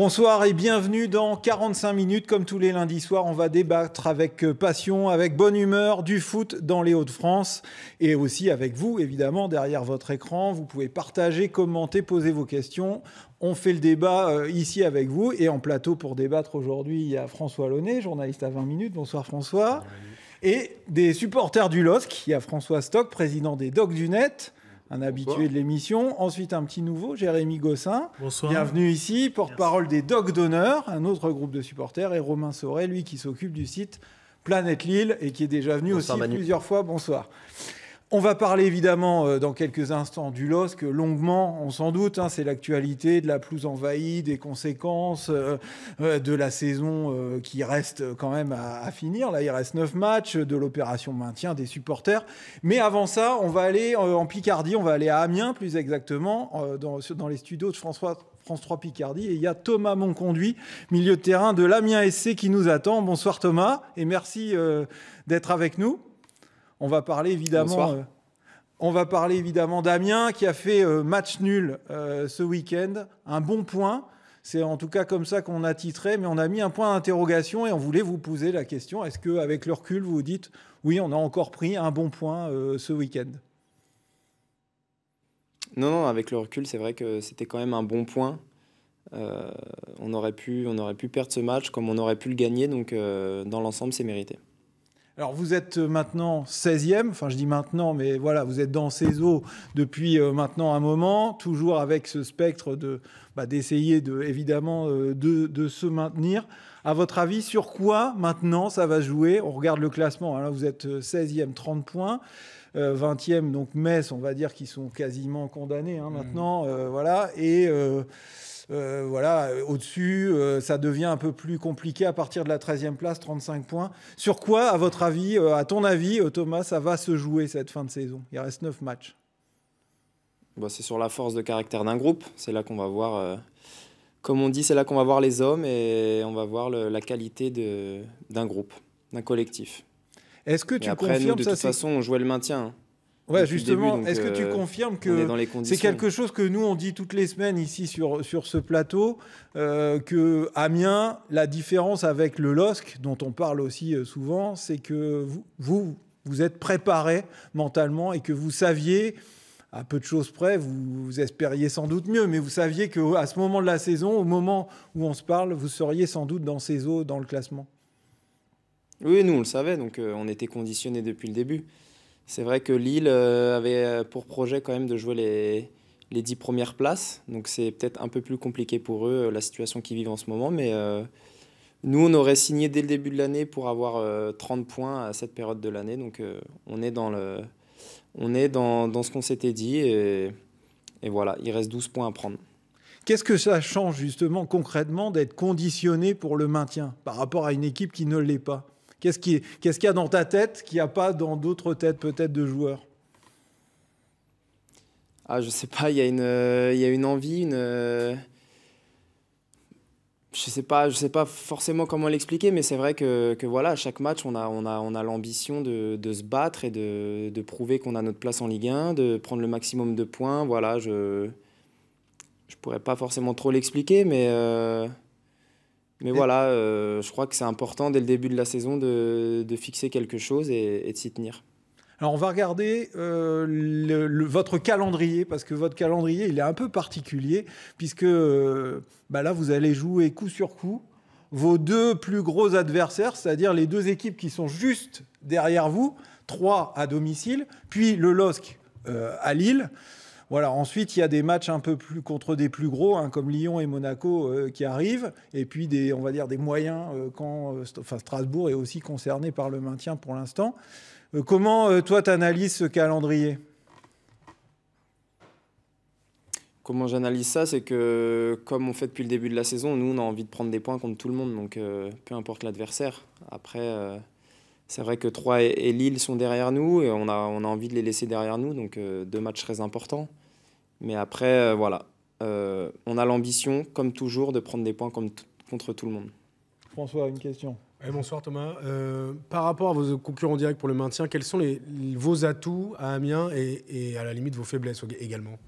Bonsoir et bienvenue dans 45 minutes. Comme tous les lundis soirs, on va débattre avec passion, avec bonne humeur du foot dans les Hauts-de-France et aussi avec vous, évidemment, derrière votre écran. Vous pouvez partager, commenter, poser vos questions. On fait le débat euh, ici avec vous et en plateau pour débattre aujourd'hui, il y a François Launay, journaliste à 20 minutes. Bonsoir François. Et des supporters du LOSC, il y a François Stock, président des Docs du Net un habitué de l'émission. Ensuite, un petit nouveau, Jérémy Gossin. Bonsoir. Bienvenue ici, porte-parole des Dogs d'honneur, un autre groupe de supporters, et Romain Sauret, lui, qui s'occupe du site Planète Lille et qui est déjà venu aussi plusieurs fois. Bonsoir. On va parler évidemment euh, dans quelques instants du LOSC, longuement, on s'en doute, hein, c'est l'actualité de la plus envahie, des conséquences euh, euh, de la saison qui reste quand même à, finir. Là, il reste 9 matchs, de l'opération maintien des supporters. Mais avant ça, on va aller en Picardie, on va aller à Amiens plus exactement, dans, les studios de François France 3 Picardie. Et il y a Thomas Monconduit, milieu de terrain de l'Amiens SC qui nous attend. Bonsoir Thomas et merci d'être avec nous. On va parler évidemment. Euh, on va parler évidemment d'Amiens qui a fait euh, match nul euh, ce week-end. Un bon point. C'est en tout cas comme ça qu'on a titré, mais on a mis un point d'interrogation et on voulait vous poser la question est-ce qu'avec le recul, vous dites oui, on a encore pris un bon point ce week-end non, non, avec le recul, c'est vrai que c'était quand même un bon point. on, aurait pu, on aurait pu perdre ce match comme on aurait pu le gagner, donc dans l'ensemble, c'est mérité. Alors vous êtes euh, maintenant 16e, enfin je dis maintenant, mais voilà, vous êtes dans ces eaux depuis euh, maintenant un moment, toujours avec ce spectre de bah, d'essayer de, évidemment euh, de, de, se maintenir. À votre avis, sur quoi maintenant ça va jouer On regarde le classement, alors hein, vous êtes 16e, 30 points. 20e, donc Metz, on va dire, qu'ils sont quasiment condamnés hein, mmh. maintenant. voilà. Et euh, voilà, euh, au-dessus, euh, ça devient un peu plus compliqué à partir de la 13e place, 35 points. Sur quoi, à votre avis, à ton avis, Thomas, ça va se jouer cette fin de saison Il reste 9 matchs. Bah, c'est sur la force de caractère d'un groupe. C'est là qu'on va voir, comme on dit, c'est là qu'on va voir les hommes et on va voir la qualité d'un groupe, d'un collectif. Est-ce que tu confirmes de ça, toute façon, on le maintien. Hein. Ouais, justement, est-ce que tu euh, confirmes que c'est quelque chose que nous on dit toutes les semaines ici sur, sur ce plateau, euh, que Amiens, la différence avec le LOSC, dont on parle aussi euh, souvent, c'est que vous, vous, êtes préparé mentalement et que vous saviez à peu de choses près, vous, espériez sans doute mieux, mais vous saviez que à ce moment de la saison, au moment où on se parle, vous seriez sans doute dans ces eaux, dans le classement. Oui, nous, on le savait, donc euh, on était conditionné depuis le début. C'est vrai que Lille euh, avait euh, pour projet quand même de jouer les, les 10 premières places. Donc c'est peut-être un peu plus compliqué pour eux euh, la situation qu'ils vivent en ce moment. Mais nous, on aurait signé dès le début de l'année pour avoir 30 points à cette période de l'année. Donc on est dans, le, on est dans, ce qu'on s'était dit. Et, et voilà, il reste 12 points à prendre. Qu'est-ce que ça change justement concrètement d'être conditionné pour le maintien par rapport à une équipe qui ne l'est pas Qu'est-ce qu'il y a dans ta tête qu'il n'y a pas dans d'autres têtes peut-être de joueurs ah, je sais pas, il y, a une, euh, il y a une envie, une. Euh, je sais pas, je sais pas forcément comment l'expliquer, mais c'est vrai que, que, voilà, à chaque match, on a, on a, on a l'ambition de, de, se battre et de, de prouver qu'on a notre place en Ligue 1, de prendre le maximum de points. Voilà, je. Je pourrais pas forcément trop l'expliquer, mais. Euh, mais voilà, euh, je crois que c'est important dès le début de la saison de, fixer quelque chose et, de s'y tenir. Alors on va regarder euh, votre calendrier, parce que votre calendrier, il est un peu particulier, puisque euh, bah là, vous allez jouer coup sur coup vos deux plus gros adversaires, c'est-à-dire les deux équipes qui sont juste derrière vous, trois à domicile, puis le LOSC à Lille. Voilà, ensuite, il y a des matchs un peu plus contre des plus gros, hein, comme Lyon et Monaco euh, qui arrivent, et puis des, on va dire, des moyens euh, quand euh, Strasbourg est aussi concerné par le maintien pour l'instant. comment, toi, tu analyses ce calendrier Comment j'analyse ça, c'est que comme on fait depuis le début de la saison, nous on a envie de prendre des points contre tout le monde, donc peu importe l'adversaire. Après, c'est vrai que Troyes et Lille sont derrière nous et on a, on a envie de les laisser derrière nous, donc deux matchs très importants. Mais après, euh, voilà, euh, on a l'ambition, comme toujours, de prendre des points contre tout le monde. François, une question. Eh, bonsoir Thomas. Euh, par rapport à vos concurrents directs pour le maintien, quels sont vos atouts à Amiens et, à la limite vos faiblesses également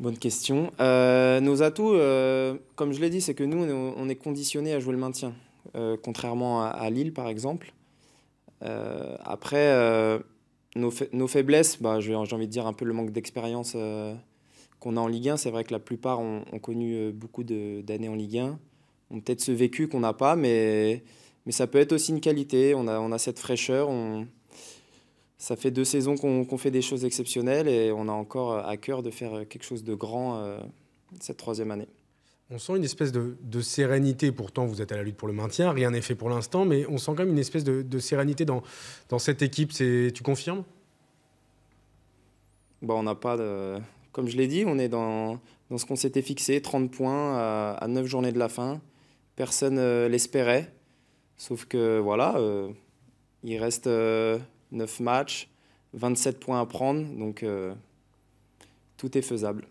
Bonne question. nos atouts, comme je l'ai dit, c'est que nous, on est conditionnés à jouer le maintien, contrairement à, à, Lille par exemple. après, nos, nos faiblesses, bah, j'ai envie de dire un peu le manque d'expérience euh, qu'on a en Ligue 1. C'est vrai que la plupart ont, connu euh, beaucoup d'années en Ligue 1, ont peut-être ce vécu qu'on n'a pas, mais, mais ça peut être aussi une qualité. On a, on a cette fraîcheur. On, ça fait deux saisons qu'on fait des choses exceptionnelles et on a encore euh, à cœur de faire quelque chose de grand cette troisième année on sent une espèce de, sérénité. Pourtant, vous êtes à la lutte pour le maintien, rien n'est fait pour l'instant, mais on sent quand même une espèce de, sérénité dans, cette équipe. Tu confirmes bah, On n'a pas Comme je l'ai dit, on est dans, dans ce qu'on s'était fixé 30 points à, neuf 9 journées de la fin. Personne euh, l'espérait. Sauf que, voilà, euh, il reste euh, neuf 9 matchs, 27 points à prendre, donc tout est faisable.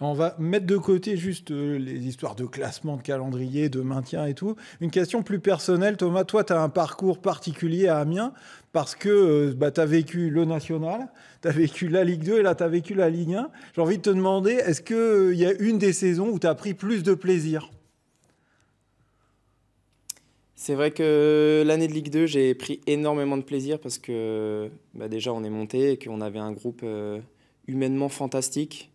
On va mettre de côté juste euh, les histoires de classement, de calendrier, de maintien et tout. Une question plus personnelle, Thomas, toi, tu as un parcours particulier à Amiens parce que euh, bah, tu as vécu le national, tu as vécu la Ligue 2 et là, tu as vécu la Ligue 1. J'ai envie de te demander, est-ce qu'il euh, y a une des saisons où tu as pris plus de plaisir c'est vrai que l'année de Ligue 2, j'ai pris énormément de plaisir parce que bah, déjà on est monté et qu'on avait un groupe humainement fantastique.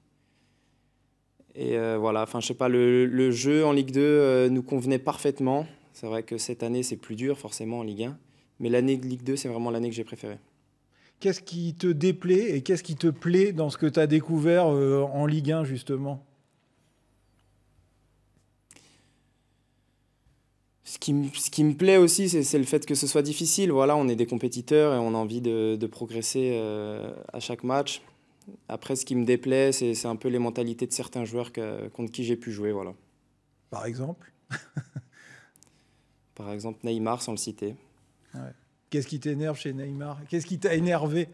Et euh, voilà, enfin, je sais pas, le, jeu en Ligue 2 euh, nous convenait parfaitement. C'est vrai que cette année, c'est plus dur, forcément, en Ligue 1. Mais l'année de Ligue 2, c'est vraiment l'année que j'ai préférée. Qu'est-ce qui te déplaît et qu'est-ce qui te plaît dans ce que tu as découvert euh, en Ligue 1, justement Ce qui, me plaît aussi, c'est le fait que ce soit difficile. Voilà, on est des compétiteurs et on a envie de, progresser à chaque match. Après, ce qui me déplaît, c'est un peu les mentalités de certains joueurs contre qui j'ai pu jouer. Voilà. Par exemple Par exemple, Neymar, sans le citer. Qu'est-ce qui t'énerve chez Neymar Qu'est-ce qui t'a énervé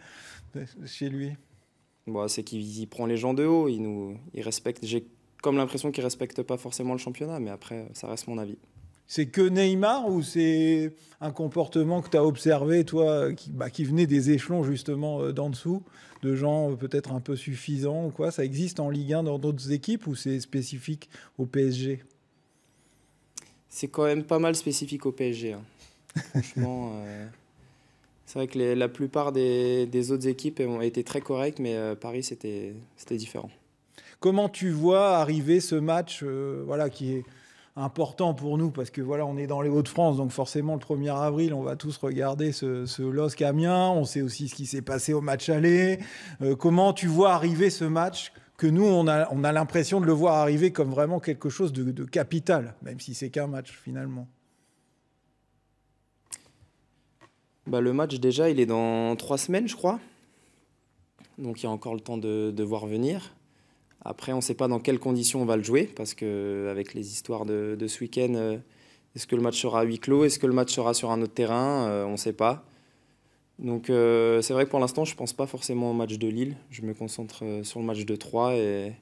chez lui bon, bah, C'est qu'il prend les gens de haut. Il nous, il respecte, j'ai comme l'impression qu'il ne respecte pas forcément le championnat, mais après, ça reste mon avis. C'est que Neymar ou c'est un comportement que tu as observé, toi, bah, qui, venait des échelons justement euh, d'en dessous, de gens euh, peut-être un peu suffisants ou quoi Ça existe en Ligue 1 dans d'autres équipes ou c'est spécifique au PSG C'est quand même pas mal spécifique au PSG. Hein. Franchement, euh, c'est vrai que la plupart des, autres équipes ont été très correctes, mais Paris, c'était différent. Comment tu vois arriver ce match voilà, qui est important pour nous parce que voilà, on est dans les Hauts-de-France, donc forcément le 1er avril, on va tous regarder ce, ce LOSC Amiens. On sait aussi ce qui s'est passé au match aller. Euh, comment tu vois arriver ce match que nous, on a, on a l'impression de le voir arriver comme vraiment quelque chose de, capital, même si c'est qu'un match finalement bah, Le match, déjà, il est dans trois semaines, je crois. Donc il y a encore le temps de voir venir. Après, on ne sait pas dans quelles conditions on va le jouer, parce qu'avec les histoires de, ce week-end, euh, est-ce que le match sera à huis clos Est-ce que le match sera sur un autre terrain euh, On ne sait pas. Donc euh, c'est vrai que pour l'instant, je ne pense pas forcément au match de Lille. Je me concentre sur le match de Troyes et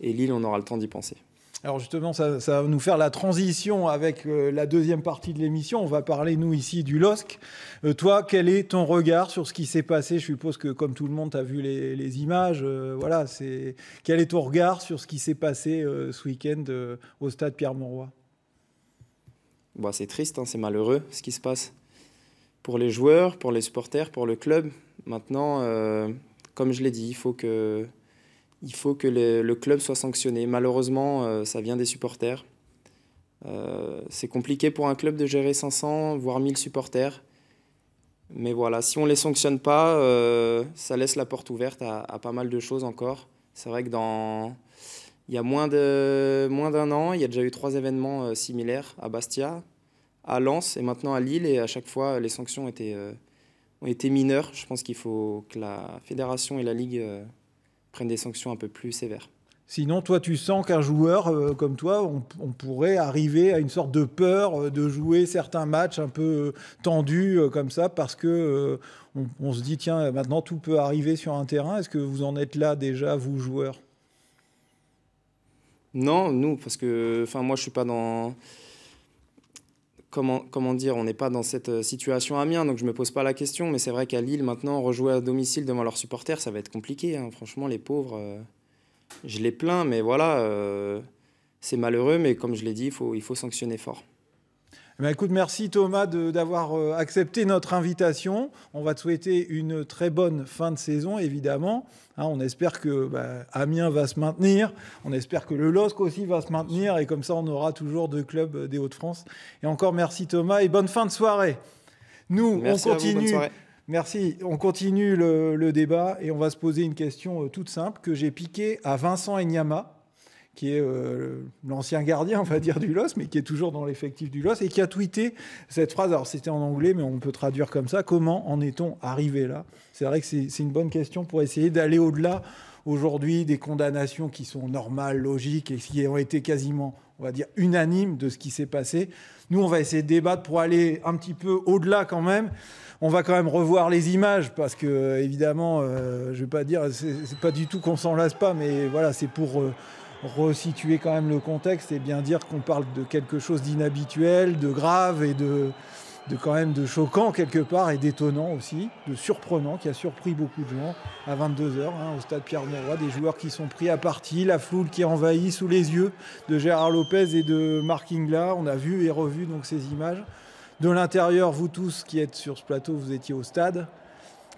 Lille, on aura le temps d'y penser. Alors justement, ça, va nous faire la transition avec euh, la deuxième partie de l'émission. On va parler, nous, ici, du LOSC. Euh, toi, quel est ton regard sur ce qui s'est passé Je suppose que, comme tout le monde, a vu les, images. Euh, voilà, c'est... Quel est ton regard sur ce qui s'est passé ce week-end au stade Pierre-Monroy bah, C'est triste, hein, c'est malheureux ce qui se passe. Pour les joueurs, pour les supporters, pour le club. Maintenant, comme je l'ai dit, il faut que il faut que le, club soit sanctionné. Malheureusement, euh, ça vient des supporters. Euh, c'est compliqué pour un club de gérer 500, voire 1000 supporters. Mais voilà, si on ne les sanctionne pas, euh, ça laisse la porte ouverte à, pas mal de choses encore. C'est vrai que dans... Il y a moins, de, moins d'un an, il y a déjà eu trois événements similaires à Bastia, à Lens et maintenant à Lille. Et à chaque fois, les sanctions étaient, ont été mineures. Je pense qu'il faut que la fédération et la Ligue prennent des sanctions un peu plus sévères. Sinon, toi, tu sens qu'un joueur euh, comme toi, on, pourrait arriver à une sorte de peur euh, de jouer certains matchs un peu euh, tendus comme ça, parce que on, on, se dit tiens, maintenant tout peut arriver sur un terrain. Est-ce que vous en êtes là déjà, vous joueurs Non, nous, parce que enfin moi, je suis pas dans comment, dire, on n'est pas dans cette euh, situation à Amiens, donc je ne me pose pas la question. Mais c'est vrai qu'à Lille, maintenant, rejouer à domicile devant leurs supporters, ça va être compliqué. Hein. Franchement, les pauvres, euh, je les plains, mais voilà, euh, c'est malheureux. Mais comme je l'ai dit, il faut, il faut sanctionner fort. Mais eh ben, écoute, merci Thomas d'avoir accepté notre invitation. On va te souhaiter une très bonne fin de saison, évidemment. Hein, on espère que bah, Amiens va se maintenir, on espère que le LOSC aussi va se maintenir, et comme ça, on aura toujours deux clubs des Hauts-de-France. Et encore merci Thomas, et bonne fin de soirée. Nous, on continue. merci. On continue le, débat et on va se poser une question euh, toute simple que j'ai piquée à Vincent Enyama, qui est euh, l'ancien gardien, on va dire, du LOS, mais qui est toujours dans l'effectif du LOS, et qui a tweeté cette phrase. Alors, c'était en anglais, mais on peut traduire comme ça. Comment en est-on arrivé là C'est vrai que c'est une bonne question pour essayer d'aller au-delà aujourd'hui des condamnations qui sont normales, logiques, et qui ont été quasiment, on va dire, unanimes de ce qui s'est passé. Nous, on va essayer de débattre pour aller un petit peu au-delà quand même. On va quand même revoir les images parce que, évidemment, euh, je vais pas dire, c'est pas du tout qu'on s'en lasse pas, mais voilà, c'est pour... Euh, resituer quand même le contexte et bien dire qu'on parle de quelque chose d'inhabituel, de grave et de, quand même de choquant quelque part et d'étonnant aussi, de surprenant, qui a surpris beaucoup de gens à 22h hein, au stade Pierre Mauroy, des joueurs qui sont pris à partie, la foule qui envahit sous les yeux de Gérard Lopez et de Marc Ingla. On a vu et revu donc ces images. De l'intérieur, vous tous qui êtes sur ce plateau, vous étiez au stade.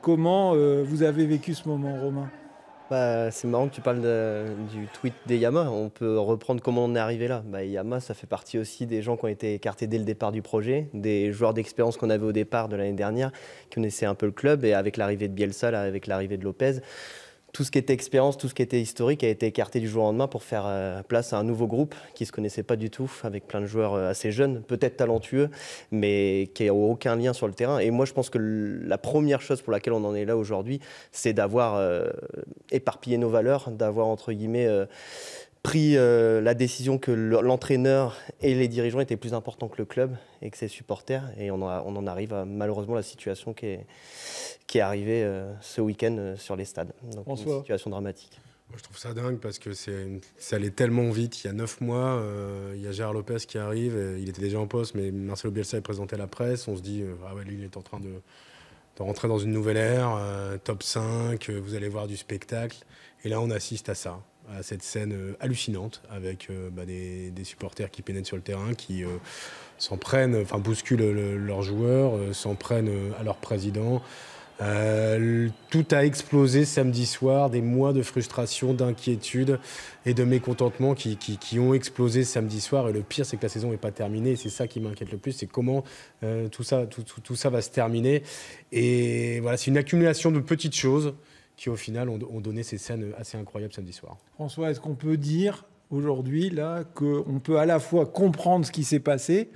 Comment euh, vous avez vécu ce moment, Romain c'est marrant que tu parles du tweet des On peut reprendre comment on est arrivé là. Bah, Yama, ça fait partie aussi des gens qui ont été écartés dès le départ du projet, des joueurs d'expérience qu'on avait au départ de l'année dernière, qui connaissaient un peu le club. Et avec l'arrivée de Bielsa, avec l'arrivée de Lopez, tout ce qui était expérience, tout ce qui était historique a été écarté du jour au lendemain pour faire euh, place à un nouveau groupe qui ne se connaissait pas du tout, avec plein de joueurs euh, assez jeunes, peut-être talentueux, mais qui n'ont aucun lien sur le terrain. Et moi, je pense que la première chose pour laquelle on en est là aujourd'hui, c'est d'avoir euh, éparpillé nos valeurs, d'avoir, entre guillemets, pris euh, la décision que l'entraîneur et les dirigeants étaient plus importants que le club et que ses supporters. Et on, on en arrive à malheureusement la situation qui est, qui est arrivée euh, ce week-end euh, sur les stades. Donc une situation dramatique. Moi, je trouve ça dingue parce que ça allait tellement vite. Il y a neuf mois, il y a Gérard Lopez qui arrive. Il était déjà en poste, mais Marcelo Bielsa est présenté à la presse. On se dit, ah lui, il est en train de, de rentrer dans une nouvelle ère, top 5, vous allez voir du spectacle. Et là, on assiste à ça à cette scène euh, hallucinante avec euh, bah, des, supporters qui pénètrent sur le terrain, qui euh, s'en prennent, enfin bousculent leurs joueurs, s'en prennent à leur président. tout a explosé samedi soir, des mois de frustration, d'inquiétude et de mécontentement qui, ont explosé samedi soir. Et le pire, c'est que la saison n'est pas terminée. c'est ça qui m'inquiète le plus, c'est comment tout, ça, tout, ça va se terminer. Et voilà, c'est une accumulation de petites choses qui au final ont, donné ces scènes assez incroyables samedi soir. François, est-ce qu'on peut dire aujourd'hui là qu'on peut à la fois comprendre ce qui s'est passé,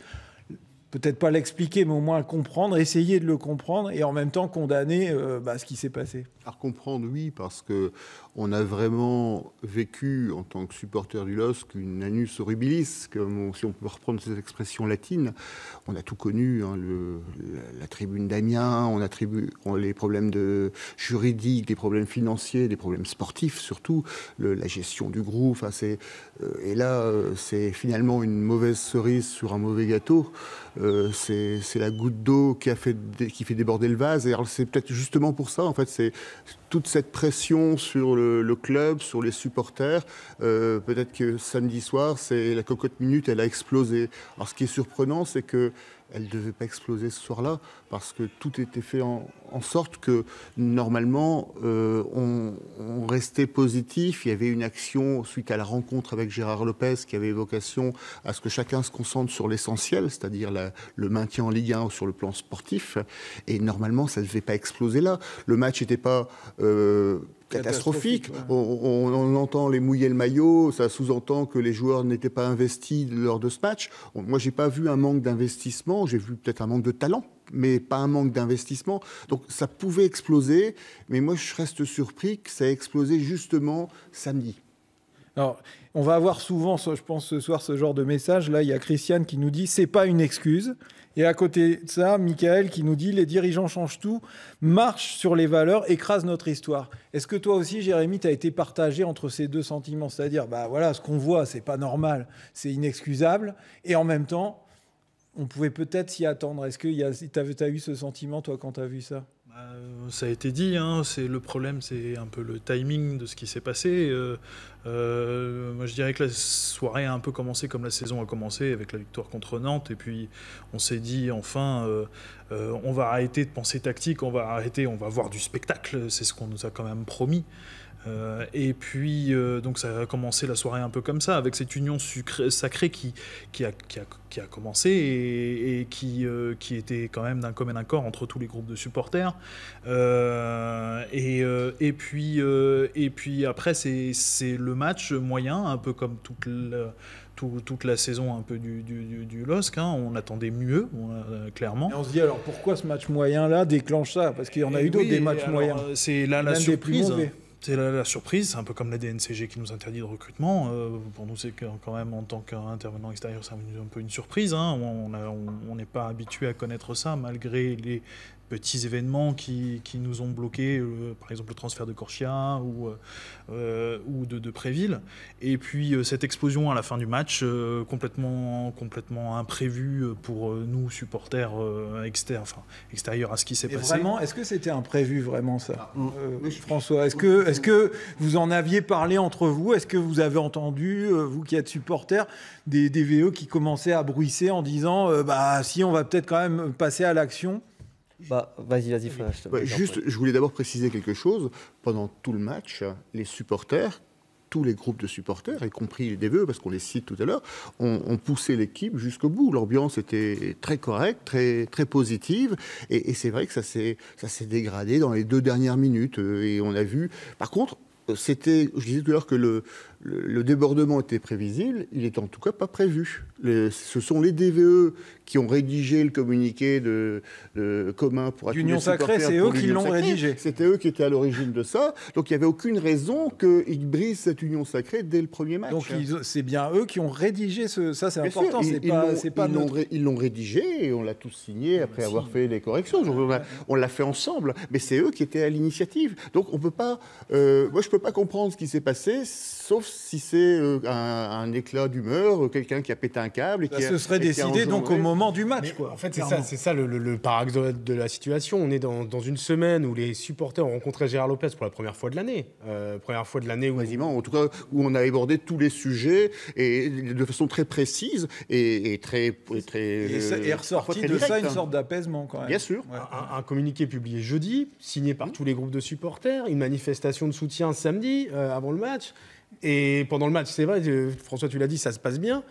peut-être pas l'expliquer, mais au moins comprendre, essayer de le comprendre et en même temps condamner euh, bah, ce qui s'est passé. Par comprendre, oui, parce que on a vraiment vécu, en tant que supporter du LOSC, une anus horribilis, comme si on peut reprendre cette expression latine. On a tout connu, hein, la, tribune d'Amiens, on a les problèmes juridiques, des problèmes financiers, des problèmes sportifs surtout, la gestion du groupe. Enfin, euh, et là, euh, c'est finalement une mauvaise cerise sur un mauvais gâteau. Euh, c'est, la goutte d'eau qui, a fait, qui fait déborder le vase. Et c'est peut-être justement pour ça, en fait, c'est toute cette pression sur le le, club, sur les supporters. Euh, peut-être que samedi soir, c'est la cocotte minute, elle a explosé. Alors ce qui est surprenant, c'est que elle ne devait pas exploser ce soir-là parce que tout était fait en, sorte que normalement euh, on, restait positif. Il y avait une action suite à la rencontre avec Gérard Lopez qui avait vocation à ce que chacun se concentre sur l'essentiel, c'est-à-dire le maintien en Ligue 1 sur le plan sportif. Et normalement, ça ne devait pas exploser là. Le match n'était pas euh, catastrophique. on, entend les mouiller le maillot, ça sous-entend que les joueurs n'étaient pas investis lors de ce match. Moi, j'ai pas vu un manque d'investissement, j'ai vu peut-être un manque de talent mais pas un manque d'investissement. Donc ça pouvait exploser, mais moi je reste surpris que ça ait explosé justement samedi. Alors, on va avoir souvent, je pense, ce soir, ce genre de message. Là, il y a Christiane qui nous dit c'est pas une excuse. Et à côté de ça, Michael qui nous dit les dirigeants changent tout, marchent sur les valeurs, écrasent notre histoire. Est-ce que toi aussi, Jérémy, tu as été partagé entre ces deux sentiments C'est-à-dire, bah voilà, ce qu'on voit, c'est pas normal, c'est inexcusable. Et en même temps, on pouvait peut-être s'y attendre. Est-ce que tu as, eu ce sentiment, toi, quand tu as vu ça bah, euh, ça a été dit, hein. c'est le problème, c'est un peu le timing de ce qui s'est passé. Euh, euh, moi, je dirais que la soirée a un peu commencé comme la saison a commencé, avec la victoire contre Nantes. Et puis, on s'est dit, enfin, on va arrêter de penser tactique, on va arrêter, on va voir du spectacle. C'est ce qu'on nous a quand même promis. Euh, et puis, euh, donc ça a commencé la soirée un peu comme ça, avec cette union sacrée qui, qui, a, qui, a, commencé et, qui, euh, qui était quand même d'un commun accord entre tous les groupes de supporters. Et, puis, et puis après, c'est le match moyen, un peu comme toute la, saison un peu du, du, LOSC. Hein. On attendait mieux, clairement. Et on se dit alors pourquoi ce match moyen-là déclenche ça Parce qu'il y en a eu d'autres des matchs moyens. C'est là la surprise c'est la, surprise, c'est un peu comme la DNCG qui nous interdit de recrutement. Euh, pour nous, c'est quand même, en tant qu'intervenant extérieur, c'est un peu une surprise. Hein. On n'est pas habitué à connaître ça, malgré les petits événements qui, qui nous ont bloqués, euh, par exemple le transfert de Corchia ou, euh, euh, ou de, Préville. Et puis cette explosion à la fin du match, complètement, complètement imprévue pour nous, supporters extérieurs à ce qui s'est passé. est-ce que c'était imprévu vraiment ça ah, François, est-ce que, est que vous en aviez parlé entre vous Est-ce que vous avez entendu, vous qui êtes supporters, des, des VE qui commençaient à bruisser en disant bah, si on va peut-être quand même passer à l'action bah, vas-y, vas-y, Juste, je voulais d'abord préciser quelque chose. Pendant tout le match, les supporters, tous les groupes de supporters, y compris les DVE, parce qu'on les cite tout à l'heure, ont, poussé l'équipe jusqu'au bout. L'ambiance était très correcte, très, très positive. Et, c'est vrai que ça s'est dégradé dans les deux dernières minutes. Et on a vu. Par contre, c'était, je disais tout à l'heure que le, le, débordement était prévisible, il est en tout cas pas prévu. ce sont les DVE qui ont rédigé le communiqué de, de commun pour L'Union sacrée, c'est eux qui l'ont rédigé. C'était eux qui étaient à l'origine de ça. Donc il n'y avait aucune raison qu'ils brisent cette union sacrée dès le premier match. Donc c'est bien eux qui ont rédigé ce. Ça, c'est important. ils l'ont rédigé et on l'a tous signé ah, après bah avoir fait les corrections. on l'a fait ensemble, mais c'est eux qui étaient à l'initiative. Donc on peut pas. Euh, moi, je ne peux pas comprendre ce qui s'est passé, sauf si c'est euh, un, éclat d'humeur, euh, quelqu'un qui a pété un câble. Bah, ce qui se serait décidé donc au moment du match. quoi, en fait, c'est ça, le, paradoxe de la situation. On est dans, une semaine où les supporters ont rencontré Gérard Lopez pour la première fois de l'année. Euh, première fois de l'année où. Quasiment, en tout cas, où on a abordé tous les sujets et de façon très précise et, très. Et, très, et, ressorti de ça une hein. sorte d'apaisement quand même. Bien sûr. Un, communiqué publié jeudi, signé par mmh. tous les groupes de supporters, une manifestation de soutien samedi avant le match. Et pendant le match, c'est vrai, euh, François, tu l'as dit, ça se passe bien.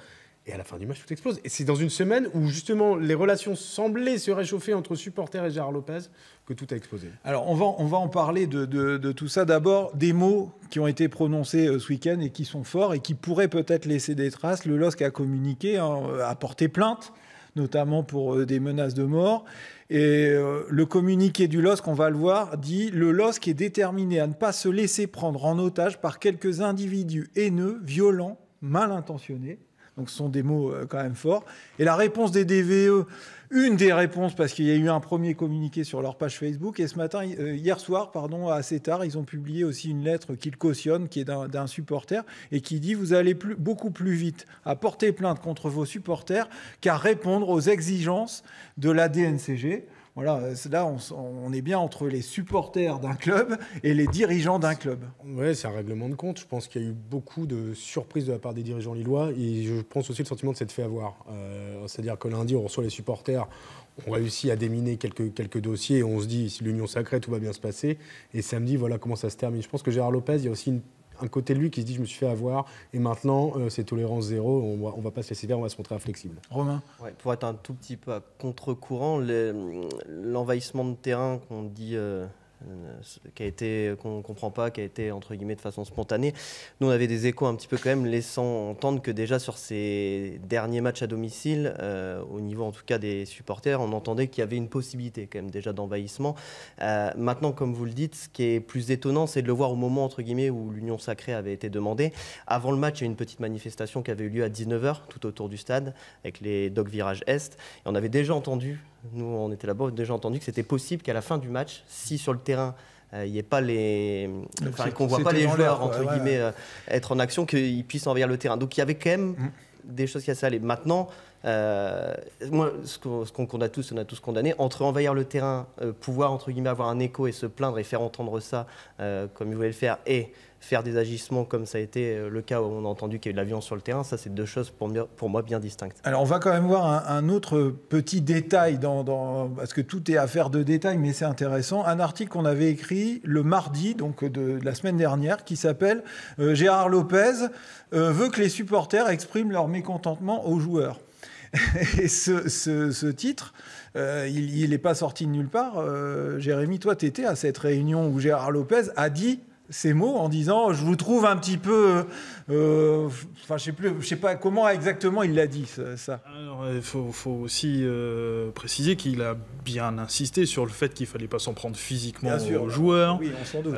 Et à la fin du match, tout explose. Et c'est dans une semaine où justement les relations semblaient se réchauffer entre supporter et Gérard Lopez que tout a explosé. Alors on va, en parler de, tout ça. D'abord, des mots qui ont été prononcés euh, ce week-end et qui sont forts et qui pourraient peut-être laisser des traces. Le LOSC a communiqué, à hein, a porté plainte notamment pour euh, des menaces de mort. Et euh, le communiqué du LOSC, on va le voir, dit Le LOSC est déterminé à ne pas se laisser prendre en otage par quelques individus haineux, violents, mal intentionnés donc ce sont des mots euh, quand même forts. Et la réponse des DVE, une des réponses, parce qu'il y a eu un premier communiqué sur leur page Facebook, et ce matin, euh, hier soir, pardon, assez tard, ils ont publié aussi une lettre qu'ils cautionnent, qui est d'un supporter, et qui dit, vous allez beaucoup plus vite à porter plainte contre vos supporters qu'à répondre aux exigences de la DNCG. Voilà, là, on, est bien entre les supporters d'un club et les dirigeants d'un club. Oui, c'est un règlement de compte. Je pense qu'il y a eu beaucoup de surprises de la part des dirigeants lillois. Et je pense aussi le sentiment de cette fait avoir. Euh, c'est-à-dire que lundi, on reçoit les supporters, on réussit à déminer quelques, quelques dossiers et on se dit, si l'union sacrée, tout va bien se passer. Et samedi, voilà comment ça se termine. Je pense que Gérard Lopez, il y a aussi une un côté de lui qui se dit je me suis fait avoir et maintenant euh, c'est tolérance zéro, on va, va pas se laisser faire, on va se montrer inflexible. Romain Pour être un tout petit peu à contre-courant, hum, l'envahissement de terrain qu'on dit euh, euh, qui a été qu'on comprend pas, qui a été entre guillemets de façon spontanée. Nous, on avait des échos un petit peu quand même laissant entendre que déjà sur ces derniers matchs à domicile, euh, au niveau en tout cas des supporters, on entendait qu'il y avait une possibilité quand même déjà d'envahissement. Euh, maintenant, comme vous le dites, ce qui est plus étonnant, c'est de le voir au moment entre guillemets où l'union sacrée avait été demandée. Avant le match, il y a eu une petite manifestation qui avait eu lieu à 19h tout autour du stade avec les Doc Virage Est. Et on avait déjà entendu, nous on était là-bas, on avait déjà entendu que c'était possible qu'à la fin du match, si sur le terrain euh, il n'y ait pas les, enfin, qu'on voit pas les joueurs entre guillemets euh, être en action, qu'ils puissent envahir le terrain. Donc il y avait quand même mm. des choses qui ça allaient. Maintenant, euh, moi, ce qu'on tous, on a tous condamné, entre envahir le terrain, pouvoir entre guillemets avoir un écho et se plaindre et faire entendre ça comme ils voulaient le faire, et faire des agissements comme ça a été euh, le cas où on a entendu qu'il y a de l'avion sur le terrain, ça c'est deux choses pour, pour, moi bien distinctes. Alors on va quand même voir un, autre petit détail, dans, parce que tout est affaire de détails, mais c'est intéressant. Un article qu'on avait écrit le mardi, donc de, la semaine dernière, qui s'appelle euh, Gérard Lopez euh, veut que les supporters expriment leur mécontentement aux joueurs. Et ce, titre... il n'est pas sorti de nulle part. Jérémy, toi, tu étais à cette réunion où Gérard Lopez a dit ces mots en disant je vous trouve un petit peu euh, enfin, je sais plus, je sais pas comment exactement il l'a dit ça. il euh, faut, aussi euh, préciser qu'il a bien insisté sur le fait qu'il fallait pas s'en prendre physiquement sur sûr, aux joueurs. Oui, on s'en doute.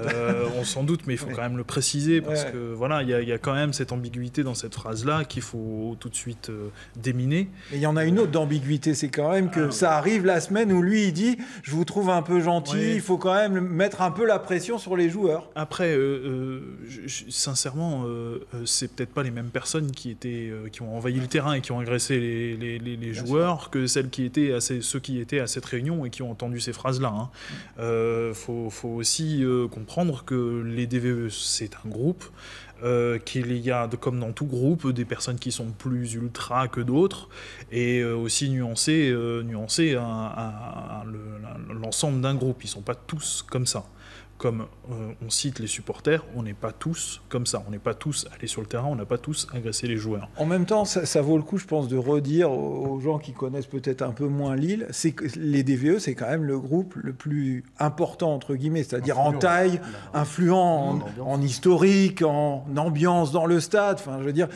on s'en doute, mais il faut quand même le préciser parce que voilà, il y, a quand même cette ambiguïté dans cette phrase là qu'il faut tout de suite déminer. Mais il y en a une autre d'ambiguïté, c'est quand même que ah, ça arrive la semaine où lui il dit, je vous trouve un peu gentil, il faut quand même mettre un peu la pression sur les joueurs. Après, sincèrement. Euh, c'est peut-être pas les mêmes personnes qui, étaient, euh, qui ont envahi le terrain et qui ont agressé les, joueurs que celles qui étaient à ceux qui étaient à cette réunion et qui ont entendu ces phrases-là. Il hein. euh, faut, aussi comprendre que les DVE, c'est un groupe. qu'il y a, comme dans tout groupe, des personnes qui sont plus ultra que d'autres, et aussi nuancer, nuancer hein, l'ensemble d'un groupe. Ils ne sont pas tous comme ça comme euh, on cite les supporters, on n'est pas tous comme ça. On n'est pas tous allés sur le terrain, on n'a pas tous agressé les joueurs. En même temps, ça, vaut le coup, je pense, de redire aux gens qui connaissent peut-être un peu moins Lille, c'est que les DVE, c'est quand même le groupe le plus important, entre guillemets, c'est-à-dire en taille, influent en, historique, en ambiance dans le stade. Enfin, je veux dire,